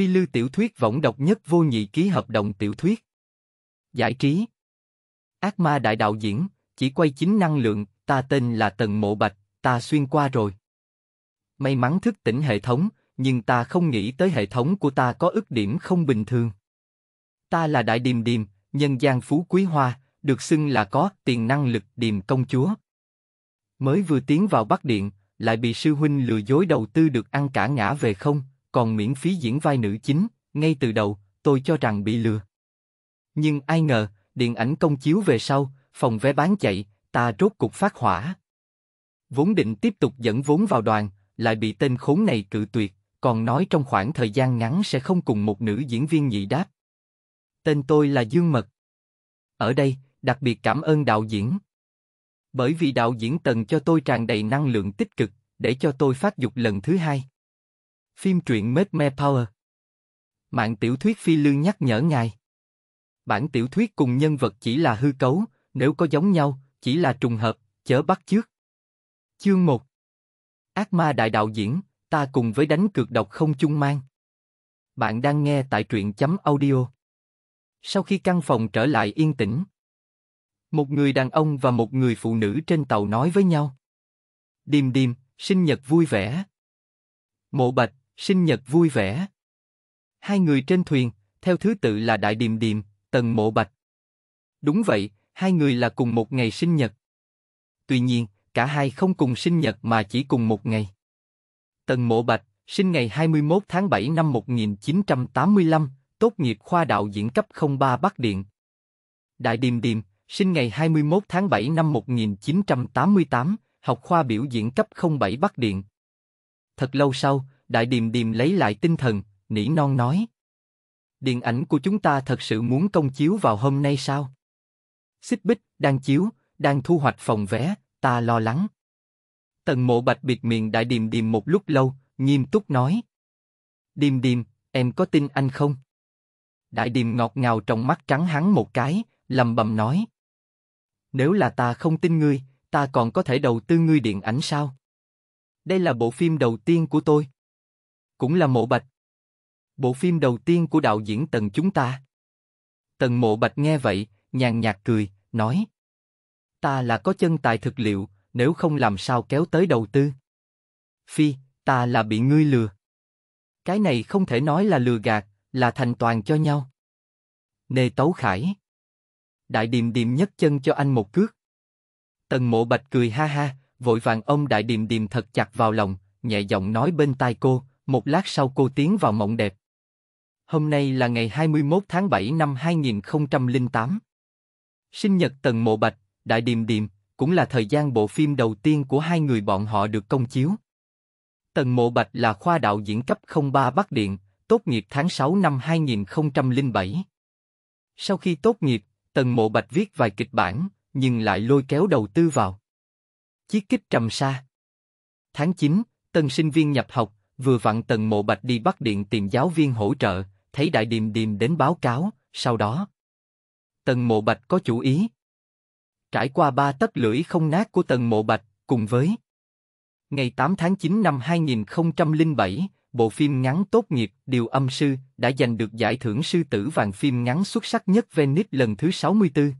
Phi Lưu tiểu thuyết võng độc nhất vô nhị ký hợp đồng tiểu thuyết. Giải trí. Ác ma đại đạo diễn, chỉ quay chính năng lượng, ta tên là Tần Mộ Bạch, ta xuyên qua rồi. May mắn thức tỉnh hệ thống, nhưng ta không nghĩ tới hệ thống của ta có ức điểm không bình thường. Ta là Đại Điềm Điềm, nhân gian phú quý hoa, được xưng là có tiền năng lực Điềm công chúa. Mới vừa tiến vào Bắc Điện, lại bị sư huynh lừa dối đầu tư được ăn cả ngã về không, còn miễn phí diễn vai nữ chính, ngay từ đầu, tôi cho rằng bị lừa. Nhưng ai ngờ, điện ảnh công chiếu về sau, phòng vé bán chạy, ta rốt cục phát hỏa. Vốn định tiếp tục dẫn vốn vào đoàn, lại bị tên khốn này cự tuyệt, còn nói trong khoảng thời gian ngắn sẽ không cùng một nữ diễn viên nhị đáp. Tên tôi là Dương Mật. Ở đây, đặc biệt cảm ơn đạo diễn. Bởi vì đạo diễn Tần cho tôi tràn đầy năng lượng tích cực, để cho tôi phát dục lần thứ hai. Phim truyện Made Me Power Mạng tiểu thuyết Phi Lương nhắc nhở ngài Bản tiểu thuyết cùng nhân vật chỉ là hư cấu, nếu có giống nhau, chỉ là trùng hợp, chớ bắt chước. Chương 1 Ác ma đại đạo diễn, ta cùng với đánh cược độc không chung mang. Bạn đang nghe tại truyện chấm audio. Sau khi căn phòng trở lại yên tĩnh, một người đàn ông và một người phụ nữ trên tàu nói với nhau. Điềm điềm, sinh nhật vui vẻ. Mộ bạch, Sinh nhật vui vẻ. Hai người trên thuyền, theo thứ tự là Đại Điềm Điềm, Tần Mộ Bạch. Đúng vậy, hai người là cùng một ngày sinh nhật. Tuy nhiên, cả hai không cùng sinh nhật mà chỉ cùng một ngày. Tần Mộ Bạch, sinh ngày 21 tháng 7 năm 1985, tốt nghiệp khoa đạo diễn cấp 03 Bắc Điện. Đại Điềm Điềm, sinh ngày 21 tháng 7 năm 1988, học khoa biểu diễn cấp 07 Bắc Điện. Thật lâu sau, Đại Điềm Điềm lấy lại tinh thần, nỉ non nói. Điện ảnh của chúng ta thật sự muốn công chiếu vào hôm nay sao? Xích Bích, đang chiếu, đang thu hoạch phòng vé, ta lo lắng. Tần mộ bạch biệt miệng Đại Điềm Điềm một lúc lâu, nghiêm túc nói. Điềm Điềm, em có tin anh không? Đại Điềm ngọt ngào trong mắt trắng hắn một cái, lầm bầm nói. Nếu là ta không tin ngươi, ta còn có thể đầu tư ngươi điện ảnh sao? Đây là bộ phim đầu tiên của tôi cũng là Mộ Bạch. Bộ phim đầu tiên của đạo diễn Tần chúng ta. Tần Mộ Bạch nghe vậy, nhàn nhạt cười, nói: Ta là có chân tài thực liệu, nếu không làm sao kéo tới đầu tư. Phi, ta là bị ngươi lừa. Cái này không thể nói là lừa gạt, là thành toàn cho nhau. Nề Tấu Khải. Đại Điềm Điềm nhấc chân cho anh một cước. Tần Mộ Bạch cười ha ha, vội vàng ông Đại Điềm Điềm thật chặt vào lòng, nhẹ giọng nói bên tai cô, một lát sau cô tiến vào mộng đẹp. Hôm nay là ngày 21 tháng 7 năm 2008. Sinh nhật Tần Mộ Bạch, Đại Điềm Điềm, cũng là thời gian bộ phim đầu tiên của hai người bọn họ được công chiếu. Tần Mộ Bạch là khoa đạo diễn cấp 03 Bắc Điện, tốt nghiệp tháng 6 năm 2007. Sau khi tốt nghiệp, Tần Mộ Bạch viết vài kịch bản, nhưng lại lôi kéo đầu tư vào. Chiếc kích trầm xa. Tháng 9, Tần sinh viên nhập học, Vừa vặn Tần Mộ Bạch đi bắt Điện tìm giáo viên hỗ trợ, thấy Đại Điềm Điềm đến báo cáo, sau đó. Tần Mộ Bạch có chủ ý. Trải qua ba tấc lưỡi không nát của Tần Mộ Bạch, cùng với ngày 8 tháng 9 năm 2007, bộ phim ngắn tốt nghiệp Điều âm sư đã giành được giải thưởng sư tử vàng phim ngắn xuất sắc nhất Venice lần thứ 64.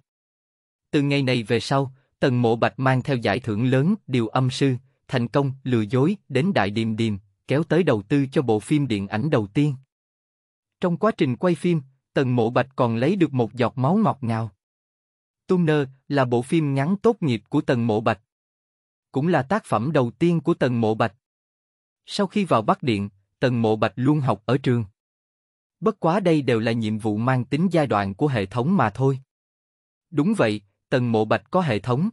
Từ ngày này về sau, Tần Mộ Bạch mang theo giải thưởng lớn Điều âm sư, thành công, lừa dối đến Đại Điềm Điềm, kéo tới đầu tư cho bộ phim điện ảnh đầu tiên. Trong quá trình quay phim, Tần Mộ Bạch còn lấy được một giọt máu ngọt ngào. Tumner là bộ phim ngắn tốt nghiệp của Tần Mộ Bạch. Cũng là tác phẩm đầu tiên của Tần Mộ Bạch. Sau khi vào Bắc Điện, Tần Mộ Bạch luôn học ở trường. Bất quá đây đều là nhiệm vụ mang tính giai đoạn của hệ thống mà thôi. Đúng vậy, Tần Mộ Bạch có hệ thống.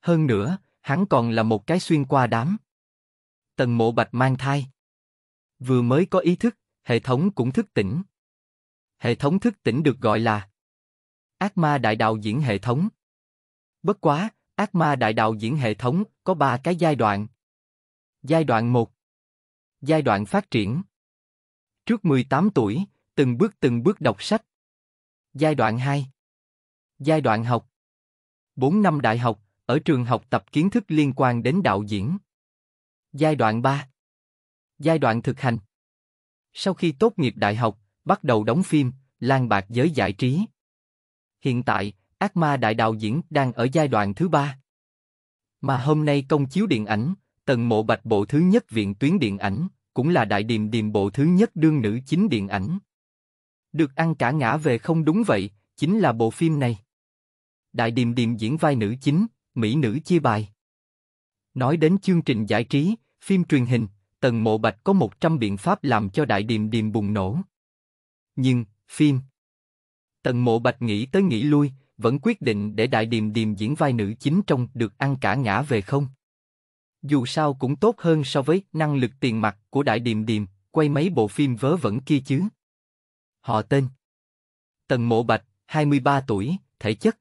Hơn nữa, hắn còn là một cái xuyên qua đám. Tần Mộ Bạch mang thai. Vừa mới có ý thức, hệ thống cũng thức tỉnh. Hệ thống thức tỉnh được gọi là Ác ma đại đạo diễn hệ thống. Bất quá, ác ma đại đạo diễn hệ thống có ba cái giai đoạn. Giai đoạn 1 Giai đoạn phát triển Trước 18 tuổi, từng bước từng bước đọc sách. Giai đoạn 2 Giai đoạn học 4 năm đại học, ở trường học tập kiến thức liên quan đến đạo diễn. Giai đoạn 3 Giai đoạn thực hành Sau khi tốt nghiệp đại học, bắt đầu đóng phim, lan bạc giới giải trí. Hiện tại, Ác ma đại đạo diễn đang ở giai đoạn thứ ba. Mà hôm nay công chiếu điện ảnh, tần mộ bạch bộ thứ nhất viện tuyến điện ảnh, cũng là đại điềm điềm bộ thứ nhất đương nữ chính điện ảnh. Được ăn cả ngã về không đúng vậy, chính là bộ phim này. Đại điềm điềm diễn vai nữ chính, mỹ nữ chia bài. Nói đến chương trình giải trí, phim truyền hình, Tần Mộ Bạch có 100 biện pháp làm cho đại điềm điềm bùng nổ. Nhưng, phim... Tần Mộ Bạch nghĩ tới nghĩ lui, vẫn quyết định để đại điềm điềm diễn vai nữ chính trong được ăn cả ngã về không. Dù sao cũng tốt hơn so với năng lực tiền mặt của đại điềm điềm, quay mấy bộ phim vớ vẩn kia chứ. Họ tên Tần Mộ Bạch, 23 tuổi, thể chất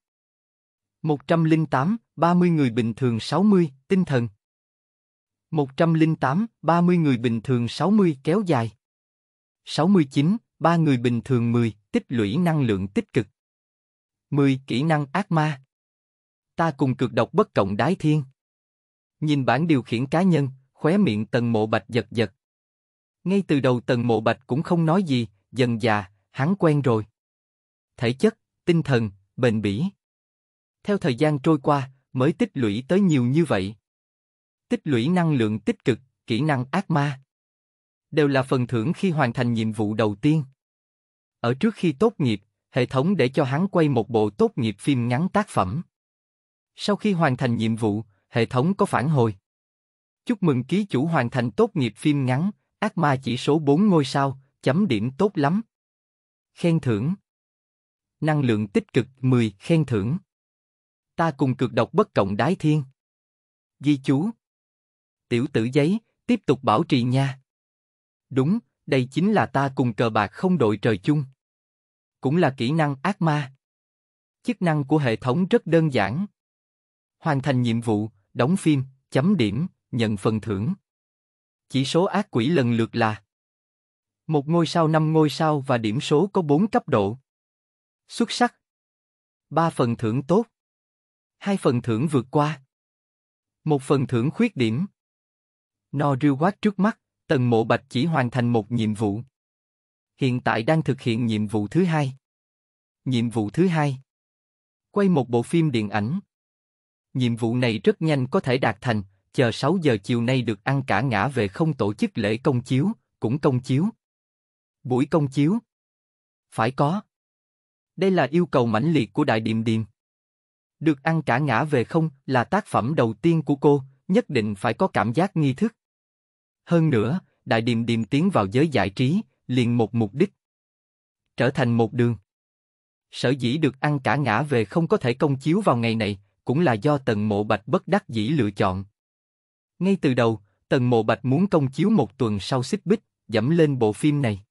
108, 30 người bình thường 60, tinh thần. 108, 30 người bình thường 60 kéo dài. 69, 3 người bình thường 10, tích lũy năng lượng tích cực. 10 kỹ năng ác ma. Ta cùng cực độc bất cộng đái thiên. Nhìn bản điều khiển cá nhân, khóe miệng tần mộ bạch giật giật. Ngay từ đầu tần mộ bạch cũng không nói gì, dần già, hắn quen rồi. Thể chất, tinh thần, bền bỉ. Theo thời gian trôi qua, mới tích lũy tới nhiều như vậy. Tích lũy năng lượng tích cực, kỹ năng ác ma. Đều là phần thưởng khi hoàn thành nhiệm vụ đầu tiên. Ở trước khi tốt nghiệp, hệ thống để cho hắn quay một bộ tốt nghiệp phim ngắn tác phẩm. Sau khi hoàn thành nhiệm vụ, hệ thống có phản hồi. Chúc mừng ký chủ hoàn thành tốt nghiệp phim ngắn, ác ma chỉ số 4 ngôi sao, chấm điểm tốt lắm. Khen thưởng Năng lượng tích cực 10 khen thưởng ta cùng cực độc bất cộng đái thiên. di chú. Tiểu tử giấy, tiếp tục bảo trì nha. Đúng, đây chính là ta cùng cờ bạc không đội trời chung. Cũng là kỹ năng ác ma. Chức năng của hệ thống rất đơn giản. Hoàn thành nhiệm vụ, đóng phim, chấm điểm, nhận phần thưởng. Chỉ số ác quỷ lần lượt là một ngôi sao năm ngôi sao và điểm số có bốn cấp độ. Xuất sắc. ba phần thưởng tốt. Hai phần thưởng vượt qua. Một phần thưởng khuyết điểm. No rêu quát trước mắt, tần mộ bạch chỉ hoàn thành một nhiệm vụ. Hiện tại đang thực hiện nhiệm vụ thứ hai. Nhiệm vụ thứ hai. Quay một bộ phim điện ảnh. Nhiệm vụ này rất nhanh có thể đạt thành, chờ 6 giờ chiều nay được ăn cả ngã về không tổ chức lễ công chiếu, cũng công chiếu. Buổi công chiếu. Phải có. Đây là yêu cầu mãnh liệt của Đại Điềm Điềm. Được ăn cả ngã về không là tác phẩm đầu tiên của cô, nhất định phải có cảm giác nghi thức. Hơn nữa, Đại Điềm Điềm tiến vào giới giải trí, liền một mục đích. Trở thành một đường. Sở dĩ được ăn cả ngã về không có thể công chiếu vào ngày này, cũng là do Tần Mộ Bạch bất đắc dĩ lựa chọn. Ngay từ đầu, Tần Mộ Bạch muốn công chiếu một tuần sau xích bích, dẫm lên bộ phim này.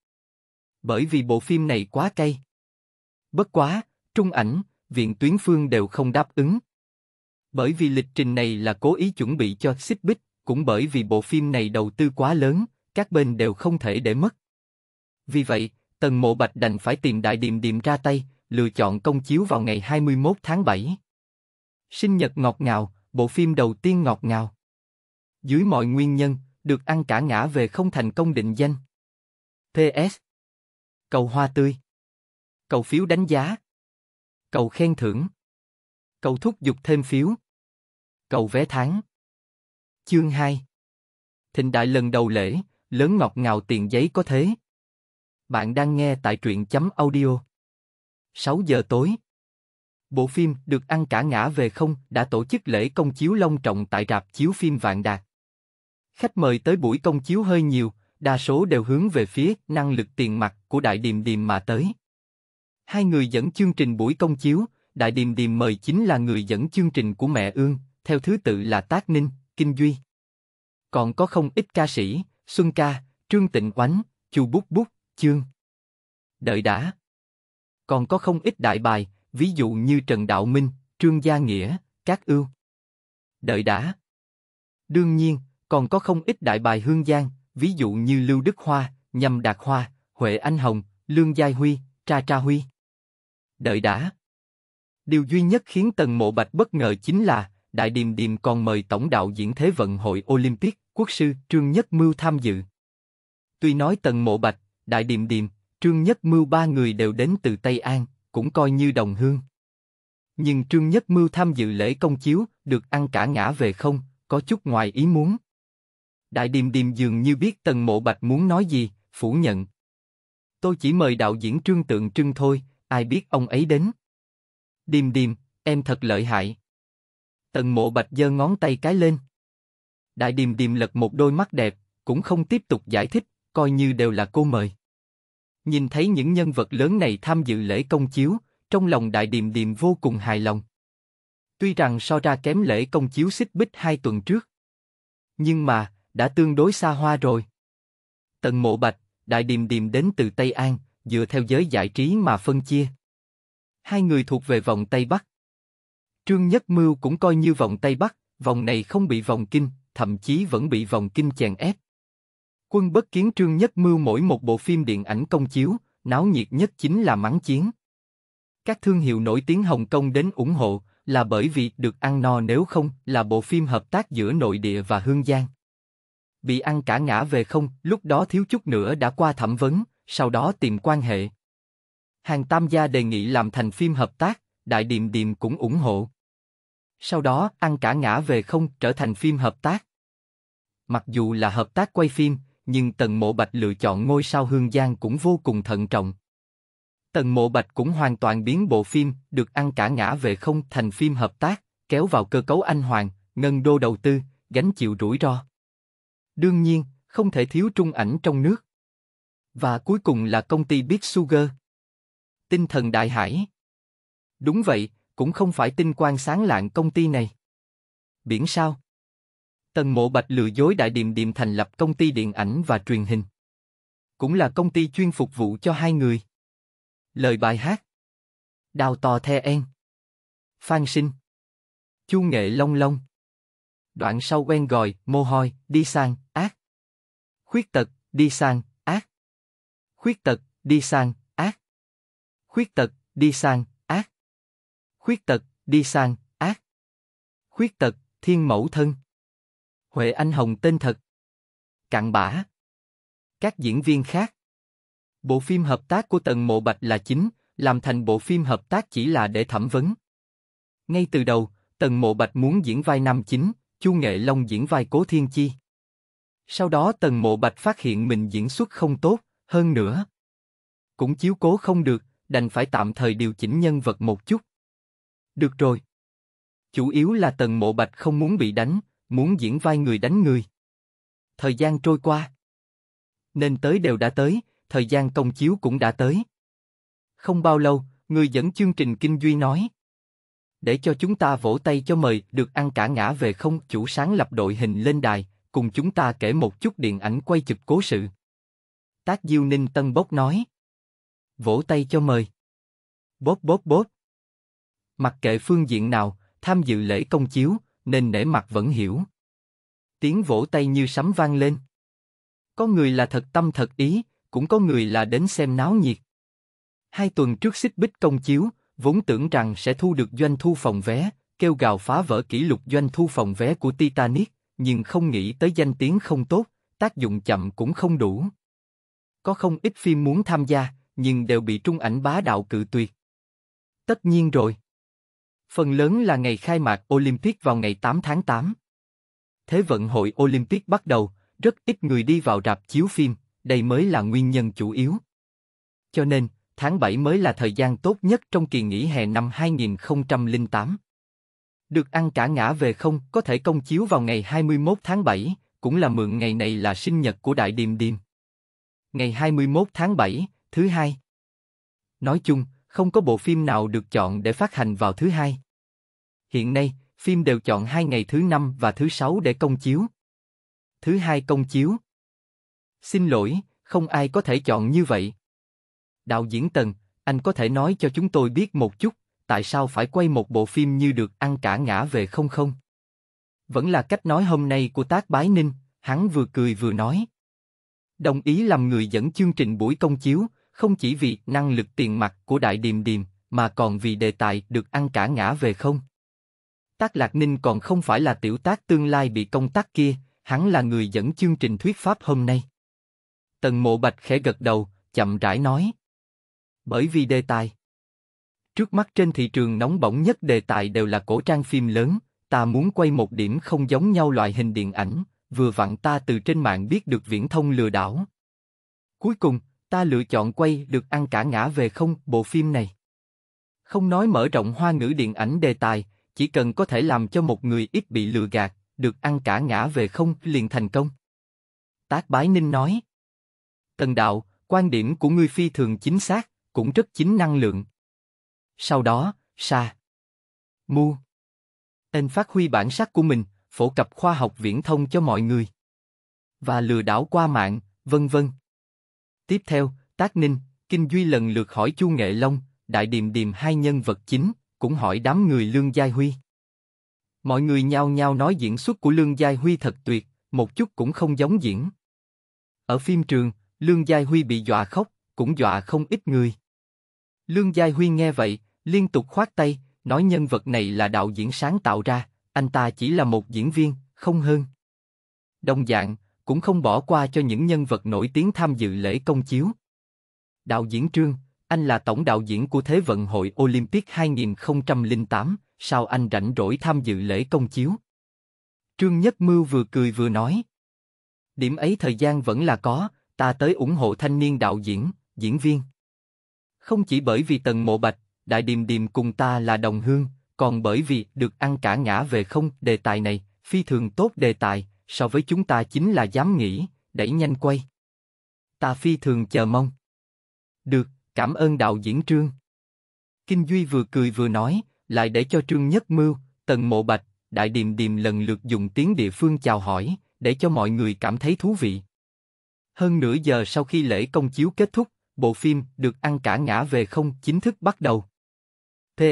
Bởi vì bộ phim này quá cay. Bất quá, trung ảnh, viện tuyến phương đều không đáp ứng. Bởi vì lịch trình này là cố ý chuẩn bị cho xích bích, cũng bởi vì bộ phim này đầu tư quá lớn, các bên đều không thể để mất. Vì vậy, Tần Mộ Bạch đành phải tìm đại điềm điềm ra tay, lựa chọn công chiếu vào ngày 21 tháng 7. Sinh nhật ngọt ngào, bộ phim đầu tiên ngọt ngào. Dưới mọi nguyên nhân, được ăn cả ngã về không thành công định danh. PS. Cầu hoa tươi. Cầu phiếu đánh giá Cầu khen thưởng. Cầu thúc giục thêm phiếu. Cầu vé tháng. Chương 2 Thịnh đại lần đầu lễ, lớn ngọt ngào tiền giấy có thế. Bạn đang nghe tại truyện chấm audio. 6 giờ tối. Bộ phim Được ăn cả ngã về không đã tổ chức lễ công chiếu long trọng tại rạp chiếu phim Vạn Đạt. Khách mời tới buổi công chiếu hơi nhiều, đa số đều hướng về phía năng lực tiền mặt của đại điềm điềm mà tới. Hai người dẫn chương trình buổi công chiếu, Đại Điềm Điềm mời chính là người dẫn chương trình của mẹ Ương, theo thứ tự là Tác Ninh, Kinh Duy. Còn có không ít ca sĩ, Xuân Ca, Trương Tịnh Oánh, Chu Bút Bút, Chương. Đợi đã. Còn có không ít đại bài, ví dụ như Trần Đạo Minh, Trương Gia Nghĩa, Các Ưu. Đợi đã. Đương nhiên, còn có không ít đại bài hương giang, ví dụ như Lưu Đức Hoa, Nhâm Đạt Hoa, Huệ Anh Hồng, Lương Giai Huy, Tra Tra Huy đợi đã. Điều duy nhất khiến Tần Mộ Bạch bất ngờ chính là, Đại Điềm Điềm còn mời Tổng đạo diễn Thế vận hội Olympic, quốc sư Trương Nhất Mưu tham dự. Tuy nói Tần Mộ Bạch, Đại Điềm Điềm, Trương Nhất Mưu ba người đều đến từ Tây An, cũng coi như đồng hương. Nhưng Trương Nhất Mưu tham dự lễ công chiếu, được ăn cả ngã về không, có chút ngoài ý muốn. Đại Điềm Điềm dường như biết Tần Mộ Bạch muốn nói gì, phủ nhận. Tôi chỉ mời đạo diễn Trương Tượng Trưng thôi, ai biết ông ấy đến. Điềm điềm, em thật lợi hại. Tần mộ bạch giơ ngón tay cái lên. Đại điềm điềm lật một đôi mắt đẹp, cũng không tiếp tục giải thích, coi như đều là cô mời. Nhìn thấy những nhân vật lớn này tham dự lễ công chiếu, trong lòng đại điềm điềm vô cùng hài lòng. Tuy rằng so ra kém lễ công chiếu xích bích hai tuần trước. Nhưng mà, đã tương đối xa hoa rồi. Tần mộ bạch, đại điềm điềm đến từ Tây An, dựa theo giới giải trí mà phân chia. Hai người thuộc về vòng Tây Bắc. Trương Nhất Mưu cũng coi như vòng Tây Bắc, vòng này không bị vòng kinh, thậm chí vẫn bị vòng kinh chèn ép. Quân bất kiến Trương Nhất Mưu mỗi một bộ phim điện ảnh công chiếu, náo nhiệt nhất chính là mắng chiến. Các thương hiệu nổi tiếng Hồng Kông đến ủng hộ là bởi vì được ăn no nếu không là bộ phim hợp tác giữa nội địa và hương giang. Bị ăn cả ngã về không, lúc đó thiếu chút nữa đã qua thẩm vấn, sau đó tìm quan hệ. Hàng Tam Gia đề nghị làm thành phim hợp tác, Đại Điềm Điềm cũng ủng hộ. Sau đó, ăn cả ngã về không trở thành phim hợp tác. Mặc dù là hợp tác quay phim, nhưng Tần Mộ Bạch lựa chọn ngôi sao Hương Giang cũng vô cùng thận trọng. Tần Mộ Bạch cũng hoàn toàn biến bộ phim được ăn cả ngã về không thành phim hợp tác, kéo vào cơ cấu anh hoàng, ngân đô đầu tư, gánh chịu rủi ro. Đương nhiên, không thể thiếu trung ảnh trong nước. Và cuối cùng là công ty Big Sugar. Tinh thần đại hải. Đúng vậy, cũng không phải tinh quang sáng lạng công ty này. Biển sao? Tần Mộ Bạch lừa dối Đại Điềm Điềm thành lập công ty điện ảnh và truyền hình. Cũng là công ty chuyên phục vụ cho hai người. Lời bài hát Đào tò the en Phan sinh Chu nghệ long long Đoạn sau quen gọi, mô hôi, đi sang, ác Khuyết tật, đi sang, Khuyết tật, đi sang, ác. Khuyết tật, đi sang, ác. Khuyết tật, đi sang, ác. Khuyết tật, thiên mẫu thân. Huệ Anh Hồng tên thật. Cặn bã. Các diễn viên khác. Bộ phim hợp tác của Tần Mộ Bạch là chính, làm thành bộ phim hợp tác chỉ là để thẩm vấn. Ngay từ đầu, Tần Mộ Bạch muốn diễn vai nam chính, Chu Nghệ Long diễn vai Cố Thiên Chi. Sau đó Tần Mộ Bạch phát hiện mình diễn xuất không tốt, hơn nữa. Cũng chiếu cố không được, đành phải tạm thời điều chỉnh nhân vật một chút. Được rồi. Chủ yếu là tần mộ bạch không muốn bị đánh, muốn diễn vai người đánh người. Thời gian trôi qua. Nên tới đều đã tới, thời gian công chiếu cũng đã tới. Không bao lâu, người dẫn chương trình Kinh Duy nói. Để cho chúng ta vỗ tay cho mời, được ăn cả ngã về không, chủ sáng lập đội hình lên đài, cùng chúng ta kể một chút điện ảnh quay chụp cố sự. Tác Diêu Ninh Tân Bốc nói. Vỗ tay cho mời. Bốp bốp bốp. Mặc kệ phương diện nào, tham dự lễ công chiếu, nên nể mặt vẫn hiểu. Tiếng vỗ tay như sấm vang lên. Có người là thật tâm thật ý, cũng có người là đến xem náo nhiệt. Hai tuần trước xích bích công chiếu, vốn tưởng rằng sẽ thu được doanh thu phòng vé, kêu gào phá vỡ kỷ lục doanh thu phòng vé của Titanic, nhưng không nghĩ tới danh tiếng không tốt, tác dụng chậm cũng không đủ có không ít phim muốn tham gia, nhưng đều bị trung ảnh bá đạo cự tuyệt. Tất nhiên rồi. Phần lớn là ngày khai mạc Olympic vào ngày 8 tháng 8. Thế vận hội Olympic bắt đầu, rất ít người đi vào rạp chiếu phim, đây mới là nguyên nhân chủ yếu. Cho nên, tháng 7 mới là thời gian tốt nhất trong kỳ nghỉ hè năm 2008. Được ăn cả ngã về không có thể công chiếu vào ngày 21 tháng 7, cũng là mượn ngày này là sinh nhật của Đại Điềm Điềm ngày 21 tháng 7, thứ hai. Nói chung, không có bộ phim nào được chọn để phát hành vào thứ hai. Hiện nay, phim đều chọn hai ngày thứ năm và thứ sáu để công chiếu. Thứ hai công chiếu. Xin lỗi, không ai có thể chọn như vậy. Đạo diễn Tần, anh có thể nói cho chúng tôi biết một chút, tại sao phải quay một bộ phim như được ăn cả ngã về không không? Vẫn là cách nói hôm nay của Tác Bái Ninh, hắn vừa cười vừa nói. Đồng ý làm người dẫn chương trình buổi công chiếu, không chỉ vì năng lực tiền mặt của Đại Điềm Điềm, mà còn vì đề tài được ăn cả ngã về không. Tác Lạc Ninh còn không phải là tiểu tác tương lai bị công tác kia, hắn là người dẫn chương trình thuyết pháp hôm nay. Tần Mộ Bạch khẽ gật đầu, chậm rãi nói. Bởi vì đề tài. Trước mắt trên thị trường nóng bỏng nhất đề tài đều là cổ trang phim lớn, ta muốn quay một điểm không giống nhau loại hình điện ảnh, vừa vặn ta từ trên mạng biết được viễn thông lừa đảo. Cuối cùng, ta lựa chọn quay được ăn cả ngã về không bộ phim này. Không nói mở rộng hoa ngữ điện ảnh đề tài, chỉ cần có thể làm cho một người ít bị lừa gạt, được ăn cả ngã về không liền thành công. Tác Bái Ninh nói. Tần Đạo, quan điểm của ngươi phi thường chính xác, cũng rất chính năng lượng. Sau đó, sa, mu, tên phát huy bản sắc của mình, phổ cập khoa học viễn thông cho mọi người và lừa đảo qua mạng, vân vân. Tiếp theo, Tác Ninh, Kinh Duy lần lượt hỏi Chu Nghệ Long, Đại Điềm Điềm hai nhân vật chính, cũng hỏi đám người Lương Gia Huy. Mọi người nhao nhao nói diễn xuất của Lương Gia Huy thật tuyệt, một chút cũng không giống diễn. Ở phim trường, Lương Gia Huy bị dọa khóc, cũng dọa không ít người. Lương Gia Huy nghe vậy, liên tục khoát tay, nói nhân vật này là đạo diễn sáng tạo ra, anh ta chỉ là một diễn viên, không hơn. Đồng dạng, cũng không bỏ qua cho những nhân vật nổi tiếng tham dự lễ công chiếu. Đạo diễn Trương, anh là tổng đạo diễn của Thế vận hội Olympic 2008, sao anh rảnh rỗi tham dự lễ công chiếu? Trương Nhất Mưu vừa cười vừa nói. Điểm ấy thời gian vẫn là có, ta tới ủng hộ thanh niên đạo diễn, diễn viên. Không chỉ bởi vì Tần Mộ Bạch, Đại Điềm Điềm cùng ta là đồng hương, còn bởi vì được ăn cả ngã về không, đề tài này, phi thường tốt đề tài, so với chúng ta chính là dám nghĩ, đẩy nhanh quay. Ta phi thường chờ mong. Được, cảm ơn đạo diễn Trương. Kinh Duy vừa cười vừa nói, lại để cho Trương Nhất Mưu, Tần Mộ Bạch, Đại Điềm Điềm lần lượt dùng tiếng địa phương chào hỏi, để cho mọi người cảm thấy thú vị. Hơn nửa giờ sau khi lễ công chiếu kết thúc, bộ phim được ăn cả ngã về không chính thức bắt đầu. ts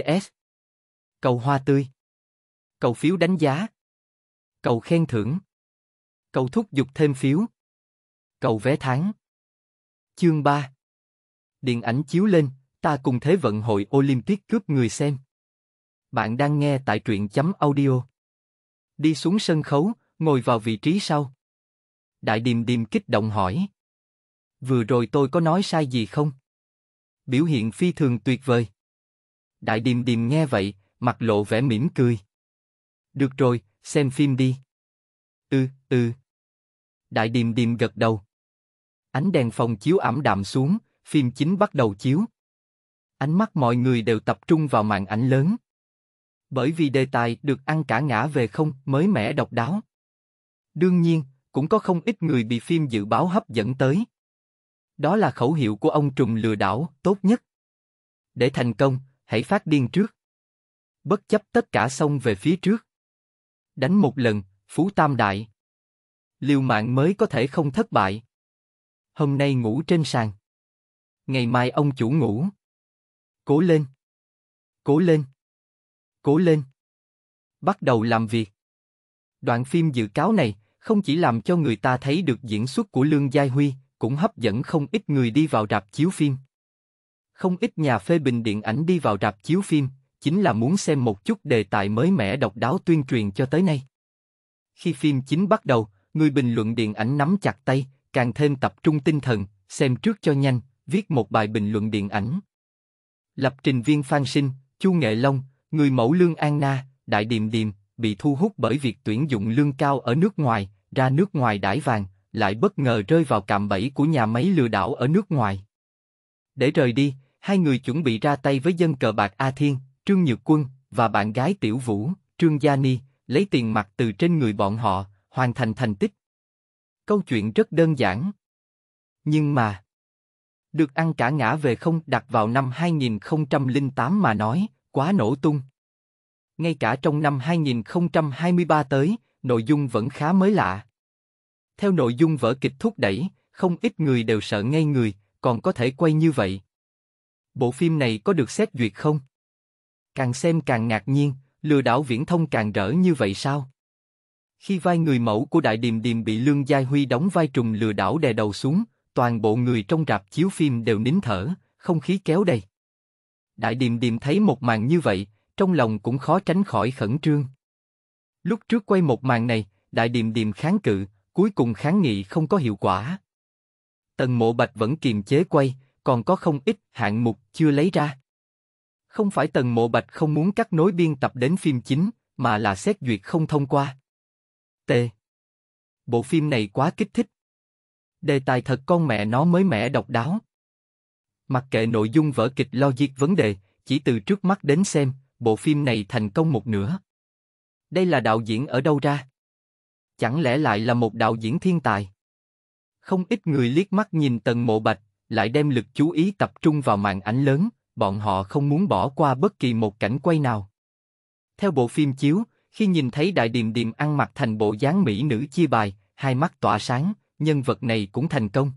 Cầu hoa tươi. Cầu phiếu đánh giá. Cầu khen thưởng. Cầu thúc giục thêm phiếu. Cầu vé tháng. Chương 3 Điện ảnh chiếu lên, ta cùng thế vận hội Olympic cướp người xem. Bạn đang nghe tại truyện chấm audio. Đi xuống sân khấu, ngồi vào vị trí sau. Đại điềm điềm kích động hỏi. Vừa rồi tôi có nói sai gì không? Biểu hiện phi thường tuyệt vời. Đại điềm điềm nghe vậy, mặt lộ vẻ mỉm cười. Được rồi, xem phim đi. Ừ, ừ. Đại điềm điềm gật đầu. Ánh đèn phòng chiếu ảm đạm xuống, phim chính bắt đầu chiếu. Ánh mắt mọi người đều tập trung vào màn ảnh lớn. Bởi vì đề tài được ăn cả ngã về không mới mẻ độc đáo. Đương nhiên, cũng có không ít người bị phim dự báo hấp dẫn tới. Đó là khẩu hiệu của ông trùm lừa đảo, tốt nhất. Để thành công, hãy phát điên trước bất chấp tất cả xông về phía trước. Đánh một lần, phú tam đại. Liều mạng mới có thể không thất bại. Hôm nay ngủ trên sàn. Ngày mai ông chủ ngủ. Cố lên. Cố lên. Cố lên. Bắt đầu làm việc. Đoạn phim dự cáo này không chỉ làm cho người ta thấy được diễn xuất của Lương Gia Huy, cũng hấp dẫn không ít người đi vào rạp chiếu phim. Không ít nhà phê bình điện ảnh đi vào rạp chiếu phim, chính là muốn xem một chút đề tài mới mẻ độc đáo tuyên truyền cho tới nay. Khi phim chính bắt đầu, người bình luận điện ảnh nắm chặt tay, càng thêm tập trung tinh thần, xem trước cho nhanh, viết một bài bình luận điện ảnh. Lập trình viên Phan Sinh, Chu Nghệ Long, người mẫu Lương An Na, Đại Điềm Điềm, bị thu hút bởi việc tuyển dụng lương cao ở nước ngoài, ra nước ngoài đãi vàng, lại bất ngờ rơi vào cạm bẫy của nhà máy lừa đảo ở nước ngoài. Để rời đi, hai người chuẩn bị ra tay với dân cờ bạc A Thiên, Trương Nhược Quân và bạn gái Tiểu Vũ, Trương Gia Ni, lấy tiền mặt từ trên người bọn họ, hoàn thành thành tích. Câu chuyện rất đơn giản. Nhưng mà, được ăn cả ngã về không đặt vào năm 2008 mà nói, quá nổ tung. Ngay cả trong năm 2023 tới, nội dung vẫn khá mới lạ. Theo nội dung vở kịch thúc đẩy, không ít người đều sợ ngay người, còn có thể quay như vậy. Bộ phim này có được xét duyệt không? Càng xem càng ngạc nhiên, lừa đảo viễn thông càng rỡ như vậy sao? Khi vai người mẫu của Đại Điềm Điềm bị Lương Gia Huy đóng vai trùng lừa đảo đè đầu xuống, toàn bộ người trong rạp chiếu phim đều nín thở, không khí kéo đầy. Đại Điềm Điềm thấy một màn như vậy, trong lòng cũng khó tránh khỏi khẩn trương. Lúc trước quay một màn này, Đại Điềm Điềm kháng cự, cuối cùng kháng nghị không có hiệu quả. Tần Mộ Bạch vẫn kiềm chế quay, còn có không ít hạng mục chưa lấy ra. Không phải Tần Mộ Bạch không muốn cắt nối biên tập đến phim chính, mà là xét duyệt không thông qua. T. Bộ phim này quá kích thích. Đề tài thật con mẹ nó mới mẻ độc đáo. Mặc kệ nội dung vở kịch logic vấn đề, chỉ từ trước mắt đến xem, bộ phim này thành công một nửa. Đây là đạo diễn ở đâu ra? Chẳng lẽ lại là một đạo diễn thiên tài? Không ít người liếc mắt nhìn Tần Mộ Bạch, lại đem lực chú ý tập trung vào màn ảnh lớn, bọn họ không muốn bỏ qua bất kỳ một cảnh quay nào. Theo bộ phim chiếu, khi nhìn thấy Đại Điềm Điềm ăn mặc thành bộ dáng mỹ nữ chia bài, hai mắt tỏa sáng, nhân vật này cũng thành công.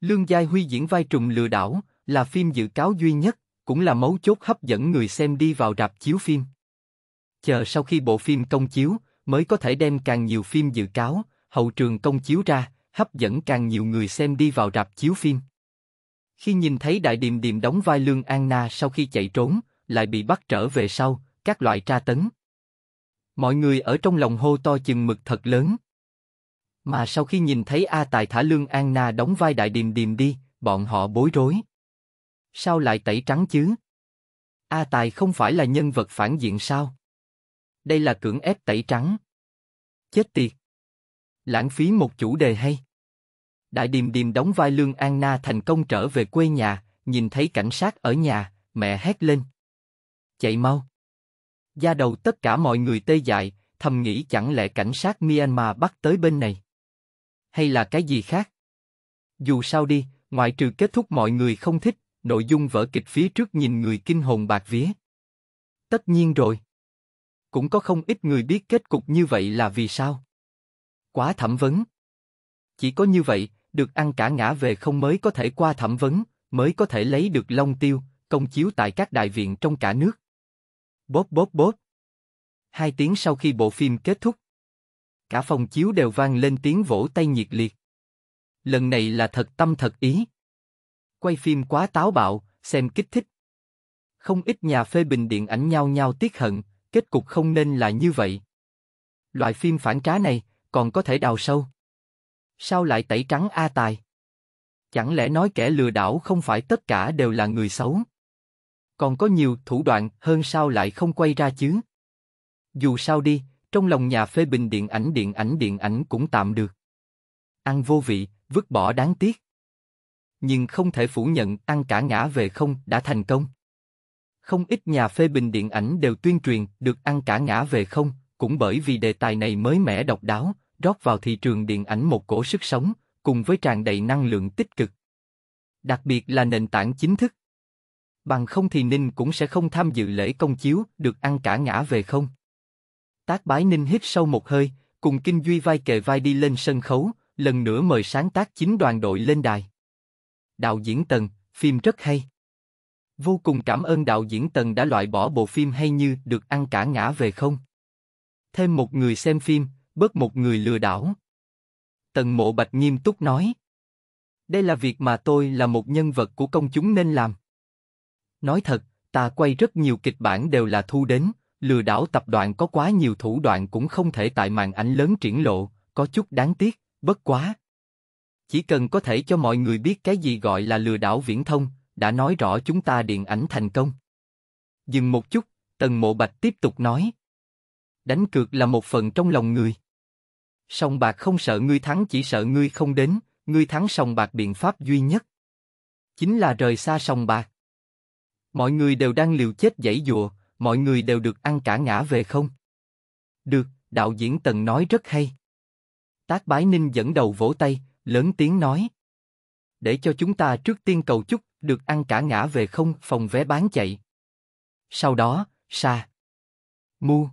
Lương Giai Huy diễn vai trùng lừa đảo, là phim dự cáo duy nhất, cũng là mấu chốt hấp dẫn người xem đi vào rạp chiếu phim. Chờ sau khi bộ phim công chiếu, mới có thể đem càng nhiều phim dự cáo, hậu trường công chiếu ra, hấp dẫn càng nhiều người xem đi vào rạp chiếu phim. Khi nhìn thấy đại điềm điềm đóng vai Lương an na sau khi chạy trốn, lại bị bắt trở về sau, các loại tra tấn. Mọi người ở trong lòng hô to chừng mực thật lớn. Mà sau khi nhìn thấy A Tài thả Lương an na đóng vai đại điềm điềm đi, bọn họ bối rối. Sao lại tẩy trắng chứ? A Tài không phải là nhân vật phản diện sao? Đây là cưỡng ép tẩy trắng. Chết tiệt. Lãng phí một chủ đề hay. Đại Điềm Điềm đóng vai Lương An Na thành công trở về quê nhà, nhìn thấy cảnh sát ở nhà, mẹ hét lên. Chạy mau. Gia đầu tất cả mọi người tê dại, thầm nghĩ chẳng lẽ cảnh sát Myanmar bắt tới bên này. Hay là cái gì khác? Dù sao đi, ngoại trừ kết thúc mọi người không thích, nội dung vở kịch phía trước nhìn người kinh hồn bạc vía. Tất nhiên rồi. Cũng có không ít người biết kết cục như vậy là vì sao. Quá thẩm vấn. Chỉ có như vậy, được ăn cả ngã về không mới có thể qua thẩm vấn, mới có thể lấy được long tiêu, công chiếu tại các đại viện trong cả nước. Bóp bóp bóp. Hai tiếng sau khi bộ phim kết thúc, cả phòng chiếu đều vang lên tiếng vỗ tay nhiệt liệt. Lần này là thật tâm thật ý. Quay phim quá táo bạo, xem kích thích. Không ít nhà phê bình điện ảnh nhau nhau tiếc hận, kết cục không nên là như vậy. Loại phim phản trá này còn có thể đào sâu. Sao lại tẩy trắng A Tài? Chẳng lẽ nói kẻ lừa đảo không phải tất cả đều là người xấu? Còn có nhiều thủ đoạn hơn sao lại không quay ra chứ? Dù sao đi, trong lòng nhà phê bình điện ảnh điện ảnh điện ảnh cũng tạm được. Ăn vô vị, vứt bỏ đáng tiếc. Nhưng không thể phủ nhận ăn cả ngã về không đã thành công. Không ít nhà phê bình điện ảnh đều tuyên truyền được ăn cả ngã về không, cũng bởi vì đề tài này mới mẻ độc đáo, rót vào thị trường điện ảnh một cổ sức sống, cùng với tràn đầy năng lượng tích cực. Đặc biệt là nền tảng chính thức. Bằng không thì Ninh cũng sẽ không tham dự lễ công chiếu, được ăn cả ngã về không. Tác bái Ninh hít sâu một hơi, cùng Kinh Duy vai kề vai đi lên sân khấu, lần nữa mời sáng tác chính đoàn đội lên đài. Đạo diễn Tần, phim rất hay. Vô cùng cảm ơn đạo diễn Tần đã loại bỏ bộ phim hay như được ăn cả ngã về không. Thêm một người xem phim, bớt một người lừa đảo. Tần Mộ Bạch nghiêm túc nói. Đây là việc mà tôi là một nhân vật của công chúng nên làm. Nói thật, ta quay rất nhiều kịch bản đều là thu đến, lừa đảo tập đoàn có quá nhiều thủ đoạn cũng không thể tại màn ảnh lớn triển lộ, có chút đáng tiếc, bất quá. Chỉ cần có thể cho mọi người biết cái gì gọi là lừa đảo viễn thông, đã nói rõ chúng ta điện ảnh thành công. Dừng một chút, Tần Mộ Bạch tiếp tục nói. Đánh cược là một phần trong lòng người. Sòng bạc không sợ ngươi thắng chỉ sợ ngươi không đến, ngươi thắng sòng bạc biện pháp duy nhất. Chính là rời xa sòng bạc. Mọi người đều đang liều chết dãy dụa, mọi người đều được ăn cả ngã về không. Được, đạo diễn Tần nói rất hay. Tác bái ninh dẫn đầu vỗ tay, lớn tiếng nói. Để cho chúng ta trước tiên cầu chúc, được ăn cả ngã về không, phòng vé bán chạy. Sau đó, xa, Mu.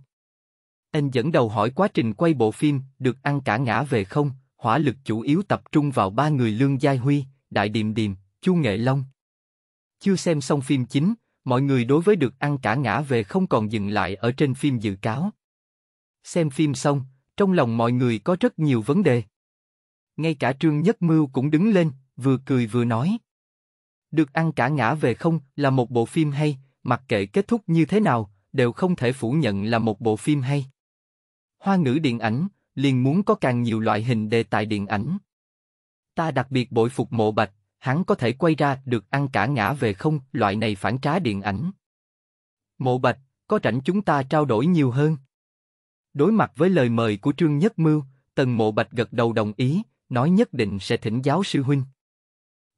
Anh dẫn đầu hỏi quá trình quay bộ phim, được ăn cả ngã về không, hỏa lực chủ yếu tập trung vào ba người Lương Giai Huy, Đại Điềm Điềm, Chu Nghệ Long. Chưa xem xong phim chính, mọi người đối với được ăn cả ngã về không còn dừng lại ở trên phim dự cáo. Xem phim xong, trong lòng mọi người có rất nhiều vấn đề. Ngay cả Trương Nhất Mưu cũng đứng lên, vừa cười vừa nói. Được ăn cả ngã về không là một bộ phim hay, mặc kệ kết thúc như thế nào, đều không thể phủ nhận là một bộ phim hay. Hoa ngữ điện ảnh, liền muốn có càng nhiều loại hình đề tài điện ảnh. Ta đặc biệt bội phục mộ bạch, hắn có thể quay ra được ăn cả ngã về không, loại này phản trá điện ảnh. Mộ bạch, có rảnh chúng ta trao đổi nhiều hơn. Đối mặt với lời mời của Trương Nhất Mưu, Tần Mộ Bạch gật đầu đồng ý, nói nhất định sẽ thỉnh giáo sư huynh.